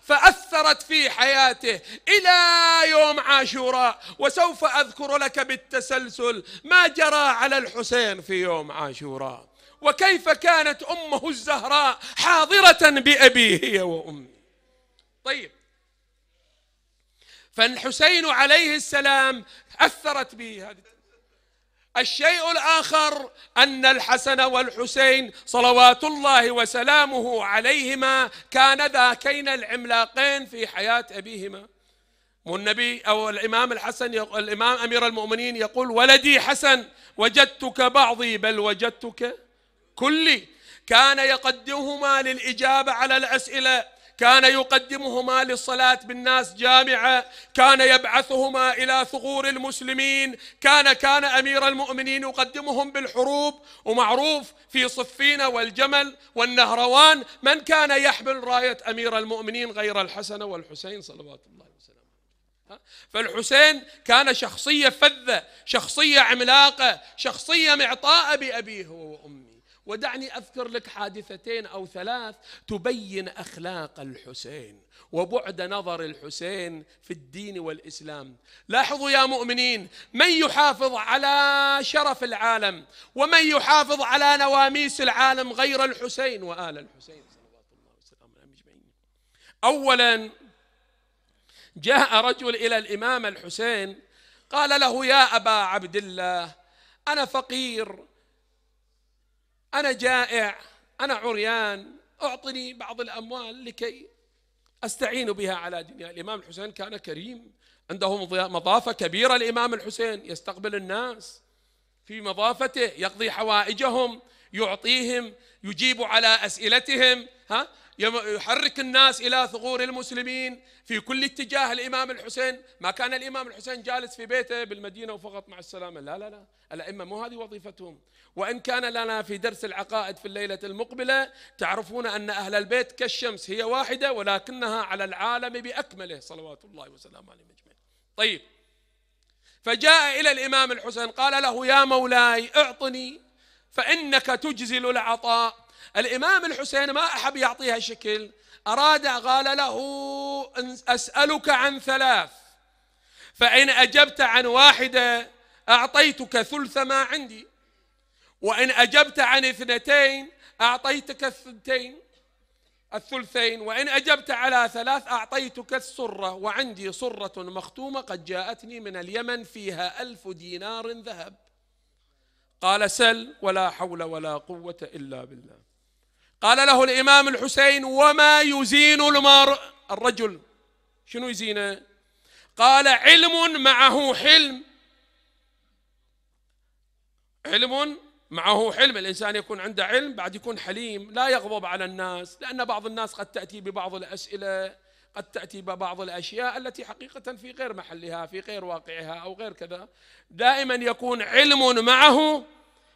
فأثرت في حياته إلى يوم عاشوراء وسوف أذكر لك بالتسلسل ما جرى على الحسين في يوم عاشوراء وكيف كانت أمه الزهراء حاضرة بأبيه هي وأمي طيب فالحسين عليه السلام أثرت به هذه الشيء الآخر أن الحسن والحسين صلوات الله وسلامه عليهما كان ذاكين العملاقين في حياة أبيهما والنبي أو الإمام الحسن الإمام أمير المؤمنين يقول ولدي حسن وجدتك بعضي بل وجدتك كلي كان يقدمهما للإجابة على الأسئلة كان يقدمهما للصلاة بالناس جامعة كان يبعثهما إلى ثغور المسلمين كان كان أمير المؤمنين يقدمهم بالحروب ومعروف في صفين والجمل والنهروان من كان يحمل راية أمير المؤمنين غير الحسن والحسين صلوات الله وسلامه فالحسين كان شخصية فذة شخصية عملاقة شخصية معطاءة بأبيه وأمه ودعني اذكر لك حادثتين او ثلاث تبين اخلاق الحسين وبعد نظر الحسين في الدين والاسلام. لاحظوا يا مؤمنين من يحافظ على شرف العالم ومن يحافظ على نواميس العالم غير الحسين وال الحسين صلوات الله وسلامه عليهم اجمعين. اولا جاء رجل الى الامام الحسين قال له يا ابا عبد الله انا فقير أنا جائع أنا عريان أعطني بعض الأموال لكي أستعين بها على دنيا الإمام الحسين كان كريم عنده مضافة كبيرة الإمام الحسين يستقبل الناس في مضافته يقضي حوائجهم يعطيهم يجيب على أسئلتهم ها يحرك الناس إلى ثغور المسلمين في كل اتجاه الإمام الحسين ما كان الإمام الحسين جالس في بيته بالمدينة وفقط مع السلامة لا لا لا الأئمة مو هذه وظيفتهم وإن كان لنا في درس العقائد في الليلة المقبلة تعرفون أن أهل البيت كالشمس هي واحدة ولكنها على العالم بأكمله صلوات الله وسلامه عليه أجمعين طيب فجاء إلى الإمام الحسين قال له يا مولاي أعطني فإنك تجزل العطاء الإمام الحسين ما أحب يعطيها شكل أراد قال له أسألك عن ثلاث فإن أجبت عن واحدة أعطيتك ثلث ما عندي وإن أجبت عن اثنتين أعطيتك الثنتين الثلثين وإن أجبت على ثلاث أعطيتك السرة وعندي سرة مختومة قد جاءتني من اليمن فيها ألف دينار ذهب قال سل ولا حول ولا قوة إلا بالله قال له الإمام الحسين وما يزين المرء الرجل شنو يزينه قال علم معه حلم علم معه حلم الإنسان يكون عنده علم بعد يكون حليم لا يغضب على الناس لأن بعض الناس قد تأتي ببعض الأسئلة قد تأتي ببعض الأشياء التي حقيقة في غير محلها في غير واقعها أو غير كذا دائما يكون علم معه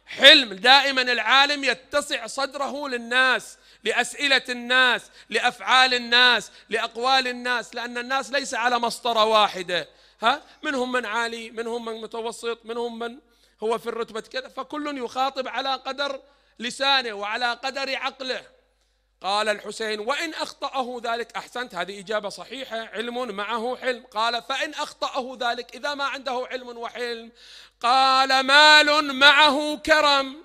حلم دائما العالم يتسع صدره للناس لأسئلة الناس لأفعال الناس لأقوال الناس لأن الناس ليس على مسطرة واحدة ها منهم من عالي منهم من متوسط منهم من هو في الرتبة كذا فكل يخاطب على قدر لسانه وعلى قدر عقله قال الحسين وإن أخطأه ذلك أحسنت هذه إجابة صحيحة علم معه حلم قال فإن أخطأه ذلك إذا ما عنده علم وحلم قال مال معه كرم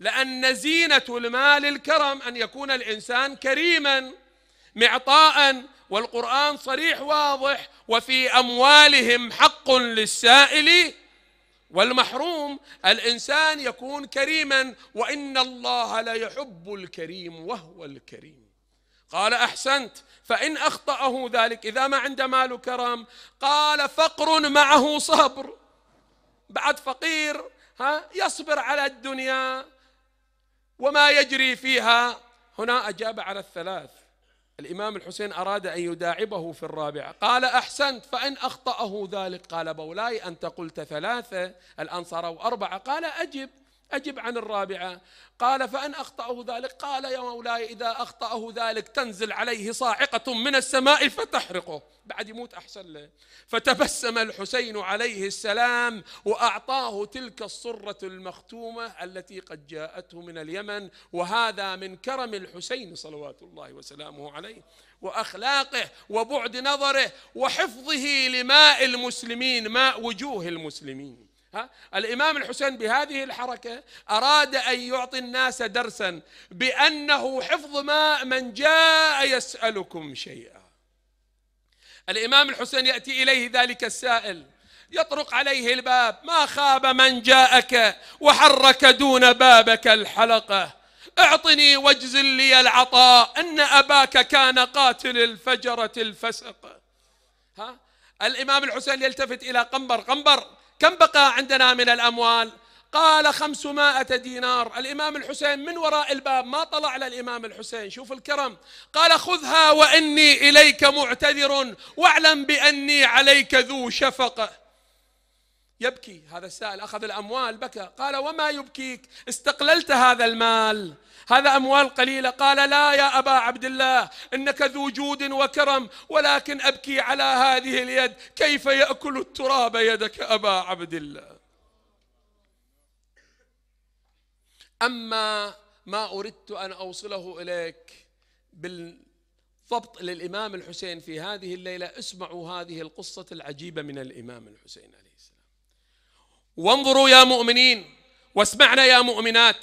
لأن زينة المال الكرم أن يكون الإنسان كريما معطاء والقرآن صريح واضح وفي أموالهم حق للسائل والمحروم الإنسان يكون كريما وإن الله لا يحب الكريم وهو الكريم قال أحسنت فإن أخطأه ذلك إذا ما عنده مال كرم قال فقر معه صبر بعد فقير ها يصبر على الدنيا وما يجري فيها هنا أجاب على الثلاث الإمام الحسين أراد أن يداعبه في الرابعة قال أحسنت فإن أخطأه ذلك قال بولاي أنت قلت ثلاثة الآن صاروا أربعة قال أجب أجب عن الرابعة قال فأن أخطأه ذلك قال يا مولاي إذا أخطأه ذلك تنزل عليه صاعقة من السماء فتحرقه بعد يموت أحسن له فتبسم الحسين عليه السلام وأعطاه تلك الصرة المختومة التي قد جاءته من اليمن وهذا من كرم الحسين صلوات الله وسلامه عليه وأخلاقه وبعد نظره وحفظه لماء المسلمين ماء وجوه المسلمين الإمام الحسين بهذه الحركة أراد أن يعطي الناس درسا بأنه حفظ ما من جاء يسألكم شيئا الإمام الحسين يأتي إليه ذلك السائل يطرق عليه الباب ما خاب من جاءك وحرك دون بابك الحلقة اعطني واجزل لي العطاء ان اباك كان قاتل الفجرة الفسق ها الامام الحسين يلتفت الى قنبر قنبر كم بقى عندنا من الأموال قال خمسمائة دينار الإمام الحسين من وراء الباب ما طلع على الإمام الحسين شوف الكرم قال خذها وإني إليك معتذر واعلم بأني عليك ذو شفقة يبكي هذا السائل أخذ الأموال بكى قال وما يبكيك استقللت هذا المال هذا أموال قليلة قال لا يا أبا عبد الله إنك ذو جود وكرم ولكن أبكي على هذه اليد كيف يأكل التراب يدك أبا عبد الله أما ما أردت أن أوصله إليك بالضبط للإمام الحسين في هذه الليلة اسمعوا هذه القصة العجيبة من الإمام الحسين عليه السلام وانظروا يا مؤمنين واسمعنا يا مؤمنات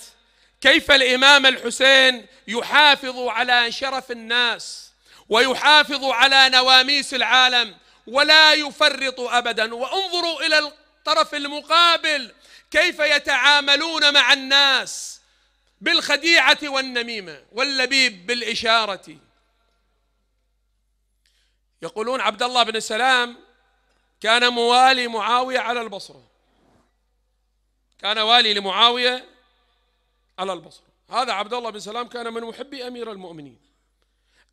كيف الامام الحسين يحافظ على شرف الناس ويحافظ على نواميس العالم ولا يفرط ابدا وانظروا الى الطرف المقابل كيف يتعاملون مع الناس بالخديعه والنميمه واللبيب بالاشاره يقولون عبد الله بن سلام كان موالي معاويه على البصره كان والي لمعاويه على البصرة هذا عبد الله بن سلام كان من محبي أمير المؤمنين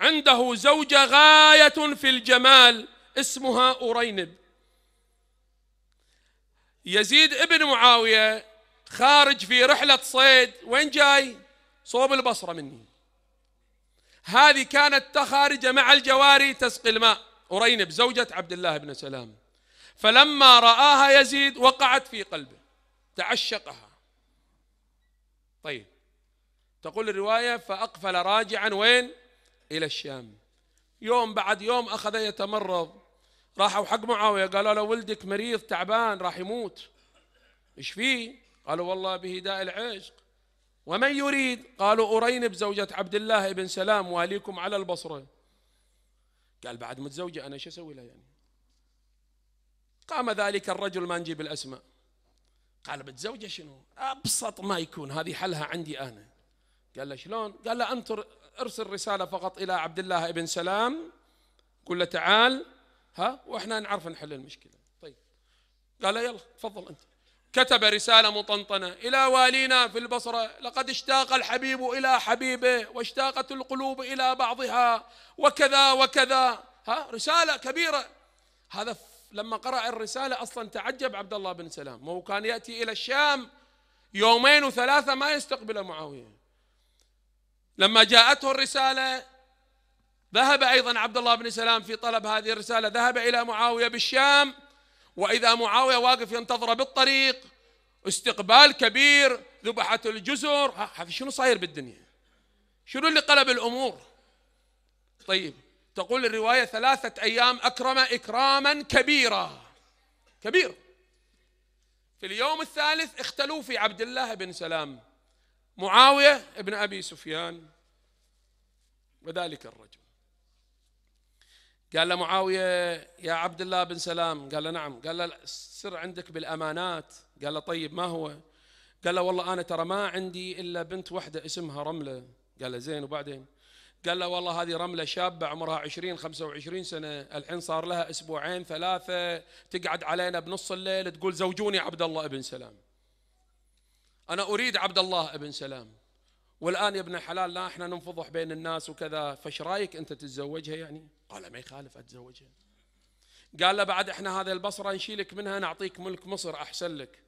عنده زوجة غاية في الجمال اسمها أرينب يزيد ابن معاوية خارج في رحلة صيد وين جاي صوب البصرة مني هذه كانت خارجة مع الجواري تسقي الماء أرينب زوجة عبد الله بن سلام فلما رآها يزيد وقعت في قلبه تعشقها طيب تقول الرواية فأقفل راجعا وين إلى الشام يوم بعد يوم أخذ يتمرض راحوا حق معاوية قالوا له ولدك مريض تعبان راح يموت ايش فيه قالوا والله به داء العشق ومن يريد قالوا أرينب زوجة عبد الله بن سلام واليكم على البصرة قال بعد متزوجة أنا شو أسوي لها يعني قام ذلك الرجل ما نجيب الأسماء قال بتزوجه شنو أبسط ما يكون هذه حلها عندي أنا قال له شلون قال له أنت ارسل رسالة فقط إلى عبد الله بن سلام قل له تعال ها وإحنا نعرف نحل المشكلة طيب قال له يلا تفضل أنت كتب رسالة مطنطنة إلى والينا في البصرة لقد اشتاق الحبيب إلى حبيبه واشتاقت القلوب إلى بعضها وكذا وكذا ها رسالة كبيرة هذا لما قرأ الرسالة أصلا تعجب عبد الله بن سلام وهو كان يأتي إلى الشام يومين وثلاثة ما يستقبل معاوية لما جاءته الرسالة ذهب أيضا عبد الله بن سلام في طلب هذه الرسالة ذهب إلى معاوية بالشام وإذا معاوية واقف ينتظره بالطريق استقبال كبير ذبحة الجزر شنو صاير بالدنيا شنو اللي قلب الأمور طيب تقول الرواية ثلاثة أيام أكرم إكراما كبيرا كبير في اليوم الثالث اختلوا في عبد الله بن سلام معاوية بن أبي سفيان وذلك الرجل قال له معاوية يا عبد الله بن سلام قال له نعم قال له سر عندك بالأمانات قال له طيب ما هو قال له والله أنا ترى ما عندي إلا بنت واحدة اسمها رملة قال له زين وبعدين قال له والله هذه رملة شابة عمرها 20 25 سنة الحين صار لها أسبوعين ثلاثة تقعد علينا بنص الليل تقول زوجوني عبد الله ابن سلام أنا أريد عبد الله ابن سلام والآن يا ابن حلال لا احنا ننفضح بين الناس وكذا فش رايك أنت تتزوجها يعني قال ما يخالف أتزوجها قال له بعد احنا هذه البصرة نشيلك منها نعطيك ملك مصر أحسن لك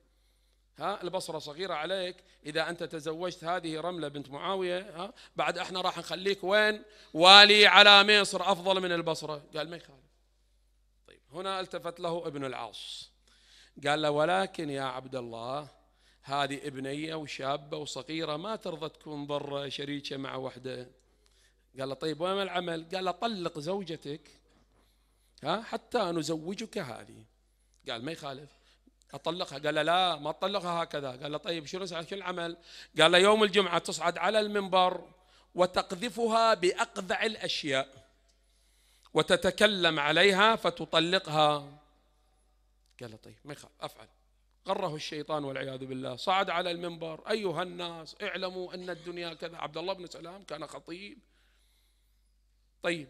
ها البصرة صغيرة عليك إذا أنت تزوجت هذه رملة بنت معاوية ها بعد إحنا راح نخليك وين والي على مصر أفضل من البصرة قال ما يخالف طيب هنا التفت له ابن العاص قال له ولكن يا عبد الله هذه ابنية وشابة وصغيرة ما ترضى تكون ضرة شريكة مع وحدة قال له طيب وين العمل قال له طلق زوجتك ها حتى نزوجك هذه قال ما يخالف اطلقها قال له لا ما تطلقها هكذا قال له طيب شنو شنو العمل؟ قال له يوم الجمعه تصعد على المنبر وتقذفها باقذع الاشياء وتتكلم عليها فتطلقها قال له طيب ما يخاف افعل غره الشيطان والعياذ بالله صعد على المنبر أيها الناس اعلموا أن الدنيا كذا عبد الله بن سلام كان خطيب طيب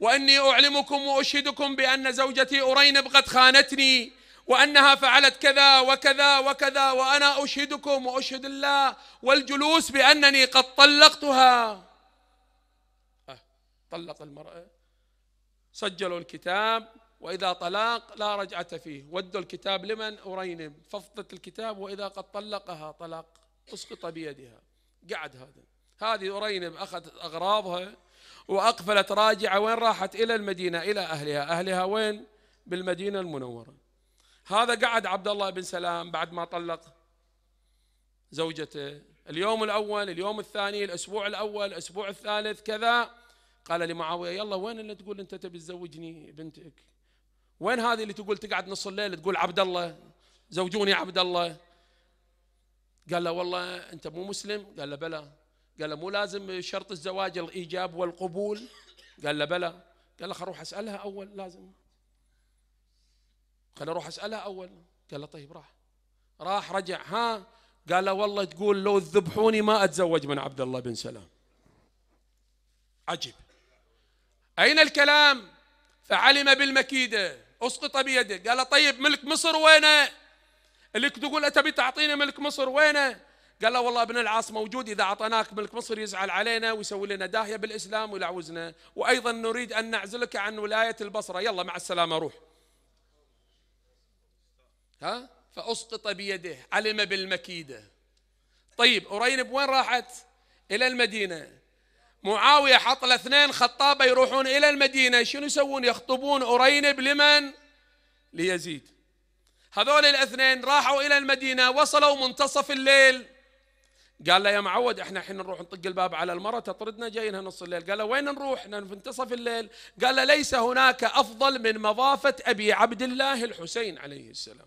وأني أعلمكم وأشهدكم بأن زوجتي أرينب قد خانتني وأنها فعلت كذا وكذا وكذا وأنا أشهدكم وأشهد الله والجلوس بأنني قد طلقتها آه، طلق المرأة سجلوا الكتاب وإذا طلاق لا رجعة فيه ودوا الكتاب لمن أرينم ففضت الكتاب وإذا قد طلقها طلاق أسقط بيدها قعد هذا هذه أرينم أخذت أغراضها وأقفلت راجعة وين راحت إلى المدينة إلى أهلها أهلها وين بالمدينة المنورة هذا قعد عبد الله بن سلام بعد ما طلق زوجته اليوم الأول اليوم الثاني الأسبوع الأول الأسبوع الثالث كذا قال لمعاوية يلا وين اللي تقول أنت تبي تزوجني بنتك وين هذه اللي تقول تقعد نص الليل تقول عبد الله زوجوني عبد الله قال له والله أنت مو مسلم قال له بلى قال له مو لازم شرط الزواج الإيجاب والقبول قال له بلى قال له اروح أسألها أول لازم قال اروح اسالها اول قال له طيب راح راح رجع ها قال له والله تقول لو ذبحوني ما اتزوج من عبد الله بن سلام عجب اين الكلام فعلم بالمكيده اسقط بيده قال طيب ملك مصر وينه اللي تقول تبي تعطينا ملك مصر وينه قال له والله ابن العاص موجود اذا اعطيناك ملك مصر يزعل علينا ويسوي لنا داهيه بالاسلام ويلعوزنا وايضا نريد ان نعزلك عن ولايه البصره يلا مع السلامه روح ها فأسقط بيده علم بالمكيدة طيب أرينب وين راحت إلى المدينة معاوية حط الاثنين خطابة يروحون إلى المدينة شنو يسوون يخطبون أرينب لمن ليزيد هذول الاثنين راحوا إلى المدينة وصلوا منتصف الليل قال له يا معود احنا الحين نروح نطق الباب على المرة تطردنا جايينها نص الليل قال له وين نروح احنا في منتصف الليل قال له ليس هناك أفضل من مضافة أبي عبد الله الحسين عليه السلام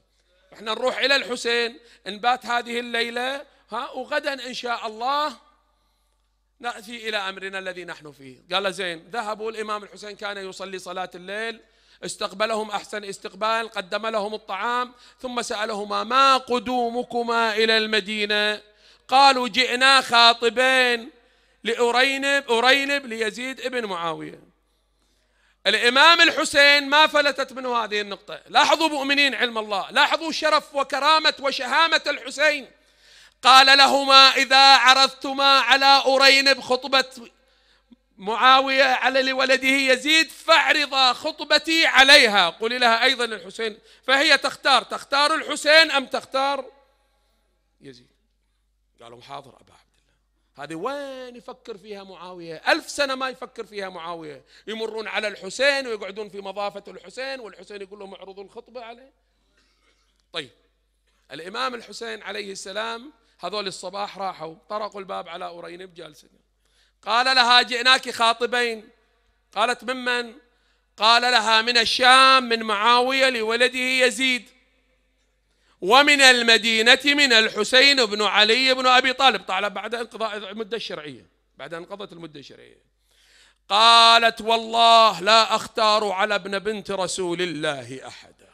احنا نروح الى الحسين نبات هذه الليله ها وغدا ان شاء الله ناتي الى امرنا الذي نحن فيه قال زين ذهبوا الامام الحسين كان يصلي صلاه الليل استقبلهم احسن استقبال قدم لهم الطعام ثم سالهما ما قدومكما الى المدينه قالوا جئنا خاطبين لأرينب أرينب ليزيد ابن معاوية الإمام الحسين ما فلتت منه هذه النقطة لاحظوا مؤمنين علم الله لاحظوا شرف وكرامة وشهامة الحسين قال لهما إذا عرضتما على أرينب خطبة معاوية على لولده يزيد فاعرضا خطبتي عليها قل لها أيضا الحسين فهي تختار تختار الحسين أم تختار يزيد قالوا حاضر هذه وين يفكر فيها معاوية ألف سنة ما يفكر فيها معاوية يمرون على الحسين ويقعدون في مضافة الحسين والحسين يقول لهم اعرضوا الخطبة عليه طيب الإمام الحسين عليه السلام هذول الصباح راحوا طرقوا الباب على أرينب جالسين قال لها جئناك خاطبين قالت ممن قال لها من الشام من معاوية لولده يزيد ومن المدينة من الحسين بن علي بن أبي طالب طالب بعد انقضاء المدة الشرعية بعد انقضت المدة الشرعية قالت والله لا أختار على ابن بنت رسول الله أحدا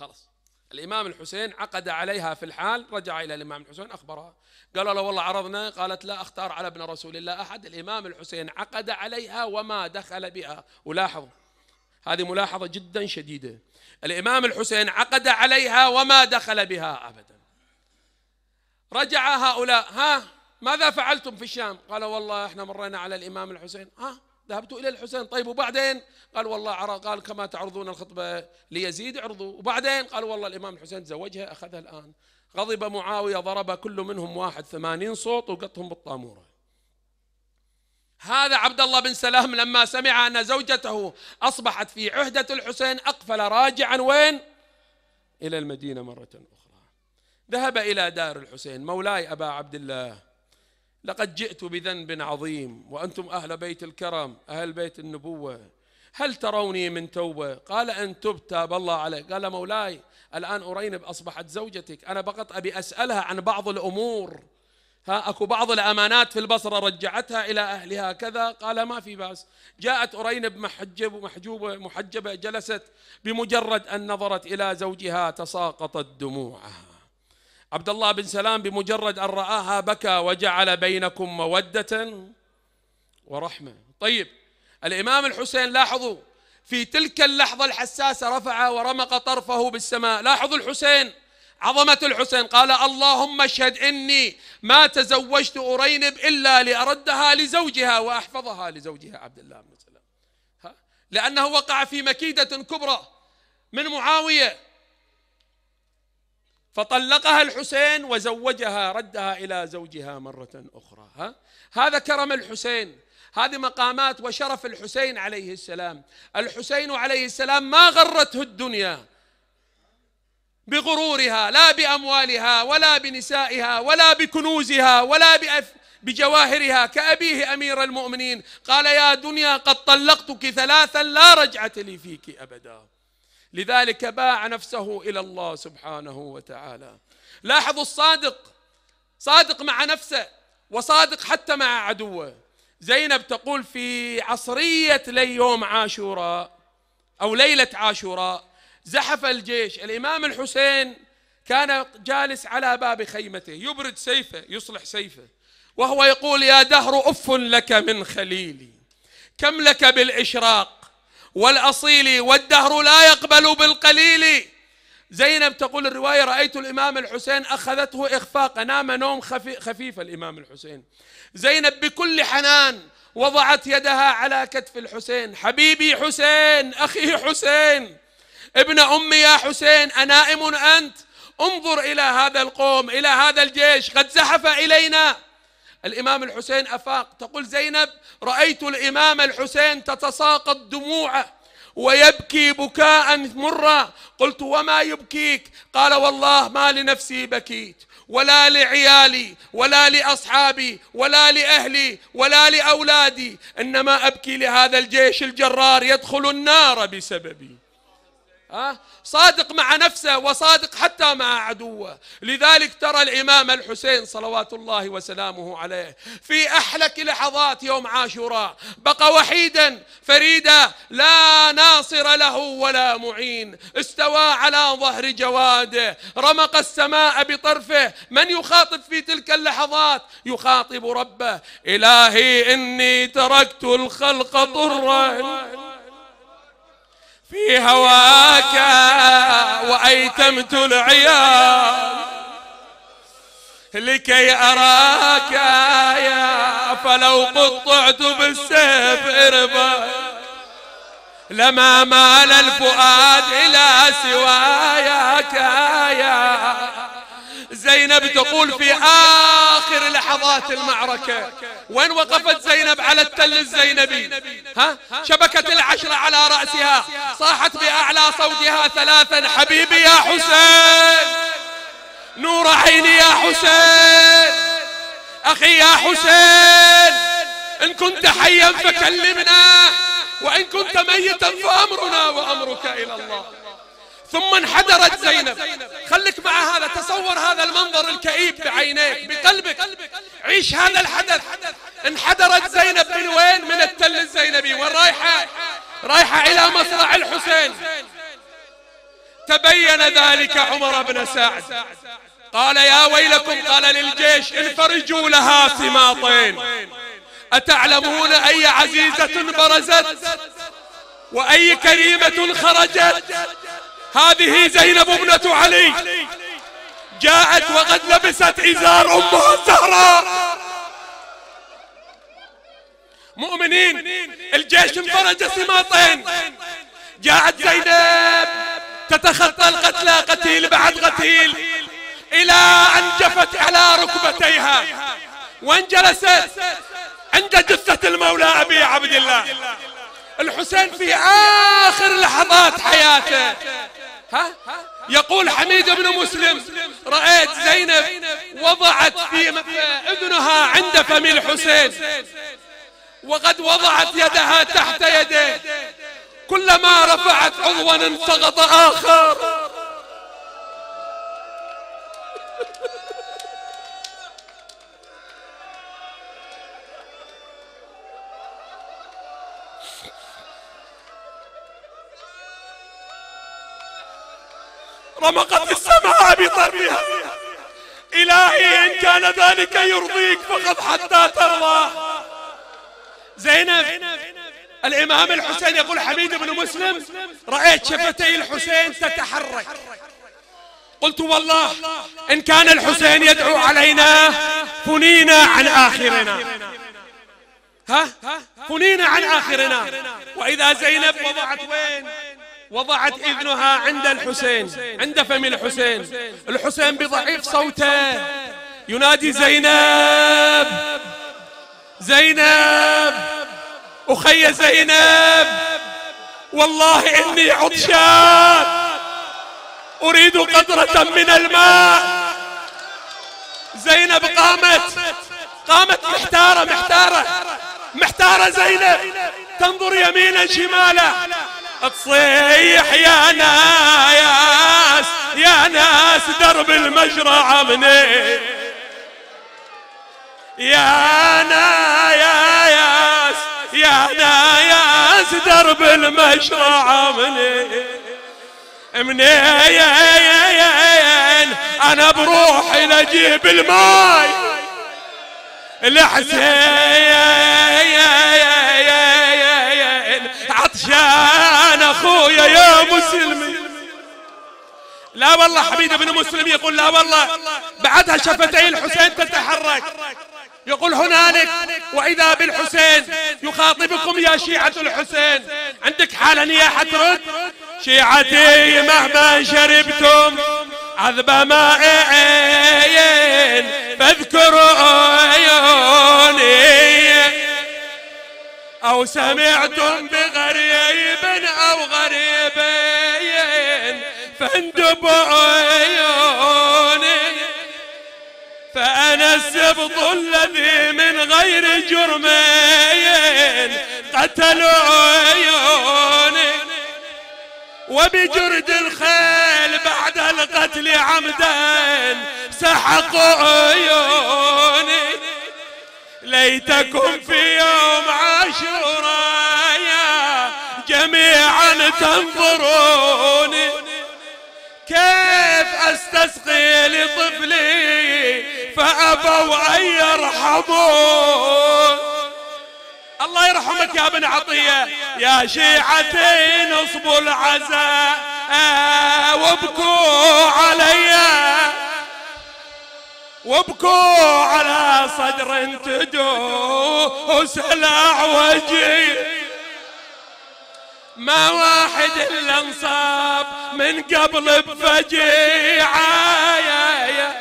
خلاص الإمام الحسين عقد عليها في الحال رجع إلى الإمام الحسين أخبرها قال له والله عرضنا قالت لا أختار على ابن رسول الله أحد الإمام الحسين عقد عليها وما دخل بها ولاحظ هذه ملاحظة جدا شديدة الإمام الحسين عقد عليها وما دخل بها أبدا رجع هؤلاء ها ماذا فعلتم في الشام قال والله احنا مرينا على الإمام الحسين ها ذهبت إلى الحسين طيب وبعدين قال والله قال كما تعرضون الخطبة ليزيد عرضوا وبعدين قال والله الإمام الحسين تزوجها أخذها الآن غضب معاوية ضرب كل منهم واحد ثمانين صوت وقطهم بالطامورة هذا عبد الله بن سلام لما سمع أن زوجته أصبحت في عهدة الحسين أقفل راجعا وين إلى المدينة مرة أخرى ذهب إلى دار الحسين مولاي أبا عبد الله لقد جئت بذنب عظيم وأنتم أهل بيت الكرم أهل بيت النبوة هل تروني من توبة قال أن تبت تاب الله عليك قال مولاي الآن أرينب أصبحت زوجتك أنا فقط أبي أسألها عن بعض الأمور ها اكو بعض الامانات في البصره رجعتها الى اهلها كذا قال ما في باس جاءت ارينب محجب محجوبه محجبه جلست بمجرد ان نظرت الى زوجها تساقطت دموعها عبد الله بن سلام بمجرد ان راها بكى وجعل بينكم موده ورحمه طيب الامام الحسين لاحظوا في تلك اللحظه الحساسه رفع ورمق طرفه بالسماء لاحظوا الحسين عظمة الحسين قال اللهم اشهد إني ما تزوجت أرينب إلا لأردها لزوجها وأحفظها لزوجها عبد الله بن سلام لأنه وقع في مكيدة كبرى من معاوية فطلقها الحسين وزوجها ردها إلى زوجها مرة أخرى ها؟ هذا كرم الحسين هذه مقامات وشرف الحسين عليه السلام الحسين عليه السلام ما غرته الدنيا بغرورها لا بأموالها ولا بنسائها ولا بكنوزها ولا بأف بجواهرها كأبيه أمير المؤمنين قال يا دنيا قد طلقتك ثلاثا لا رجعة لي فيك أبدا لذلك باع نفسه إلى الله سبحانه وتعالى لاحظوا الصادق صادق مع نفسه وصادق حتى مع عدوه زينب تقول في عصرية ليوم عاشوراء أو ليلة عاشوراء زحف الجيش الإمام الحسين كان جالس على باب خيمته يبرد سيفه يصلح سيفه وهو يقول يا دهر أف لك من خليلي كم لك بالإشراق والأصيل والدهر لا يقبل بالقليل زينب تقول الرواية رأيت الإمام الحسين أخذته إخفاق نام نوم خفي خفيف الإمام الحسين زينب بكل حنان وضعت يدها على كتف الحسين حبيبي حسين أخي حسين ابن أمي يا حسين أنائم أنت انظر إلى هذا القوم إلى هذا الجيش قد زحف إلينا الإمام الحسين أفاق تقول زينب رأيت الإمام الحسين تتساقط دموعه ويبكي بكاء مرا قلت وما يبكيك قال والله ما لنفسي بكيت ولا لعيالي ولا لاصحابي ولا لاهلي ولا لاولادي انما ابكي لهذا الجيش الجرار يدخل النار بسببي صادق مع نفسه وصادق حتى مع عدوه لذلك ترى الإمام الحسين صلوات الله وسلامه عليه في أحلك لحظات يوم عاشوراء بقى وحيدا فريدا لا ناصر له ولا معين استوى على ظهر جواده رمق السماء بطرفه من يخاطب في تلك اللحظات يخاطب ربه إلهي إني تركت الخلق ضرًا في هواك وأيتمت العيال لكي أراك يا فلو قطعت بالسيف إربا لما مال الفؤاد إلى سواياك يا زينب تقول في آخر لحظات المعركة وين وقفت زينب على التل الزينبي ها شبكت العشرة على رأسها صاحت بأعلى صوتها ثلاثا حبيبي يا حسين نور عيني يا حسين أخي يا حسين إن كنت حيا فكلمنا وإن كنت ميتا فأمرنا وأمرك إلى الله ثم انحدرت زينب خليك مع هذا تصور هذا المنظر الكئيب بعينيك بقلبك عيش هذا الحدث انحدرت زينب من وين من التل الزينبي ورايحة رايحة إلى مصرع الحسين تبين ذلك عمر بن سعد قال يا ويلكم قال للجيش انفرجوا لها سماطين أتعلمون أي عزيزة برزت وأي كريمة خرجت هذه زينب ابنة علي جاءت وقد لبست إزار أمها الزهراء مؤمنين الجيش انفرج سماطين جاءت زينب تتخطى القتلى قتيل بعد قتيل إلى أن جفت على ركبتيها وان جلست عند جثة المولى أبي عبد الله الحسين في آخر لحظات حياته يقول حميد بن مسلم رأيت زينب وضعت في اذنها عند فم الحسين وقد وضعت يدها تحت يديه كلما رفعت عضوا سقط آخر رمقت السماء بطرفها إلهي إن كان ذلك يرضيك فقد حتى ترضى زينب الإمام الحسين يقول حميد بن مسلم رأيت شفتي الحسين تتحرك قلت والله إن كان الحسين يدعو علينا فنينا عن آخرنا ها فنينا عن آخرنا وإذا زينب وضعت وين وضعت إذنها عند الحسين عند فم الحسين الحسين بضعيف صوته ينادي زينب زينب أخي زينب والله إني عطشان أريد قطرة من الماء زينب قامت قامت محتارة محتارة محتارة زينب تنظر يمينا شمالا تصيح يا ناس يا ناس درب المجرى منين يا ناس يا ناس درب يا منين يا انا بروحي لجيب الماي الحسين عطشان اخويا يا مسلمي لا والله حبيب بن مسلم يقول لا والله بعدها شفتي الحسين تتحرك يقول هنالك وإذا بالحسين يخاطبكم يا شيعة الحسين عندك حالة يا حترد شيعتي مهما شربتم عذب ماء فاذكروا عيوني أو سمعتم بال فاندب عيوني فأنا السبط الذي من غير جرمين قتلوا عيوني وبجرد الخيل بعد القتل عمدا سحقوا عيوني ليتكم في يوم عاشورايا جميعا تنظروني كيف استسقي لطفلي فابوا ان يرحمون الله يرحمك يا ابن عطيه يا شيعتي نصب العزاء وابكوا علي وابكوا على صدر تدوس الاعوجي ما واحد الا انصاب من قبل بفجيعة يا يا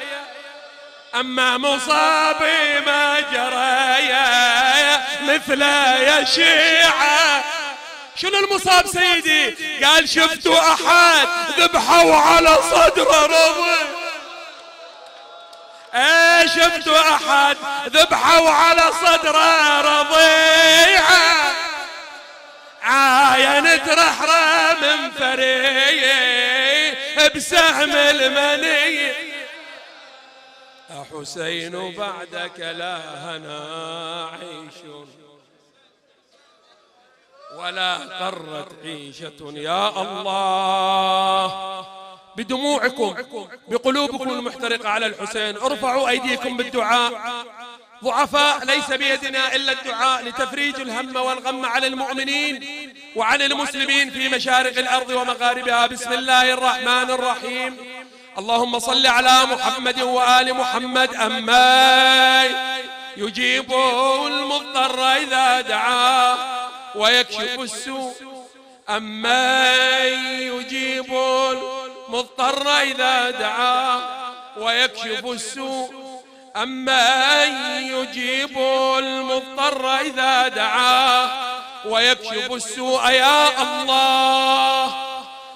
أما مصابي ما جرى يا مثل يا شيعة شنو المصاب سيدي قال شفت أحد ذبحوا على صدره رضي ايه شفتوا أحد ذبحوا على صدره رضيعه عاينت رحرة من فري بسهم المني حسين بعدك لا هنا عيش ولا قرت عيشة يا الله بدموعكم بقلوبكم المحترقة على الحسين ارفعوا أيديكم بالدعاء ضعفاء ليس بيدنا إلا الدعاء لتفريج الهم والغم على المؤمنين وعن المسلمين في مشارق الأرض ومغاربها بسم الله الرحمن الرحيم اللهم صل على محمد وآل محمد أما يجيب المضطر إذا دعاه ويكشف السوء أما يجيب المضطر إذا دعاه ويكشف السوء أما يجيب المضطر إذا دعاه ويكشف السوء يا الله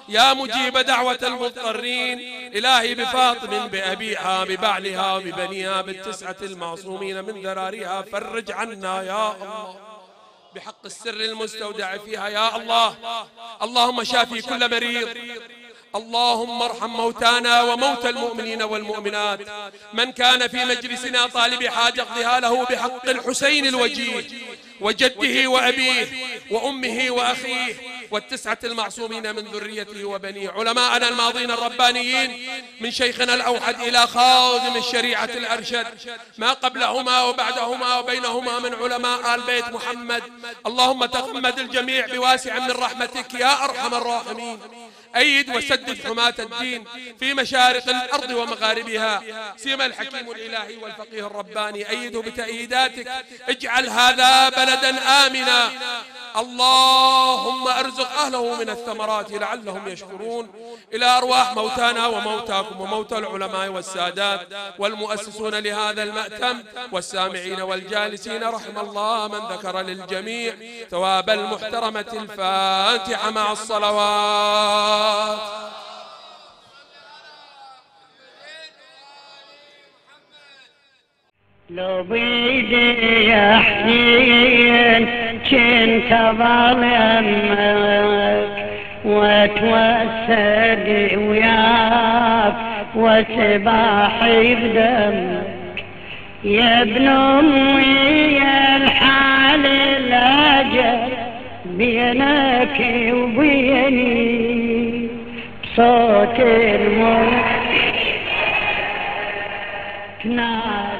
يا مجيب دعوة المضطرين إلهي بفاطم بأبيها ببعلها ببنيها بالتسعة المعصومين من ذراريها فرج عنا يا الله بحق السر المستودع فيها يا الله اللهم شافي كل مريض اللهم ارحم موتانا وموتى المؤمنين والمؤمنات من كان في مجلسنا طالب حاجة اقضها له بحق الحسين الوجيه وجده وأبيه وأمه وأخيه والتسعة المعصومين من ذريته وبنيه علماءنا الماضين الربانيين من شيخنا الأوحد إلى خادم الشريعة الأرشد ما قبلهما وبعدهما وبينهما من علماء آل بيت محمد اللهم تغمد الجميع بواسع من رحمتك يا أرحم الراحمين أيد وسدد حماة الدين في مشارق الأرض ومغاربها سيما الحكيم الإلهي والفقيه الرباني أيده بتأييداتك اجعل هذا بلدا آمنا اللهم أرزق أهله من الثمرات لعلهم يشكرون إلى أرواح موتانا وموتاكم وموتى العلماء والسادات والمؤسسون لهذا المأتم والسامعين والجالسين رحم الله من ذكر للجميع ثواب المحترمة الفاتحة مع الصلوات لو بيدي احزين كنت اظلمك واتوسد وياك وسباحي بدمك يا ابن امي يا الحال الاجل بينك وبيني শোকের মন না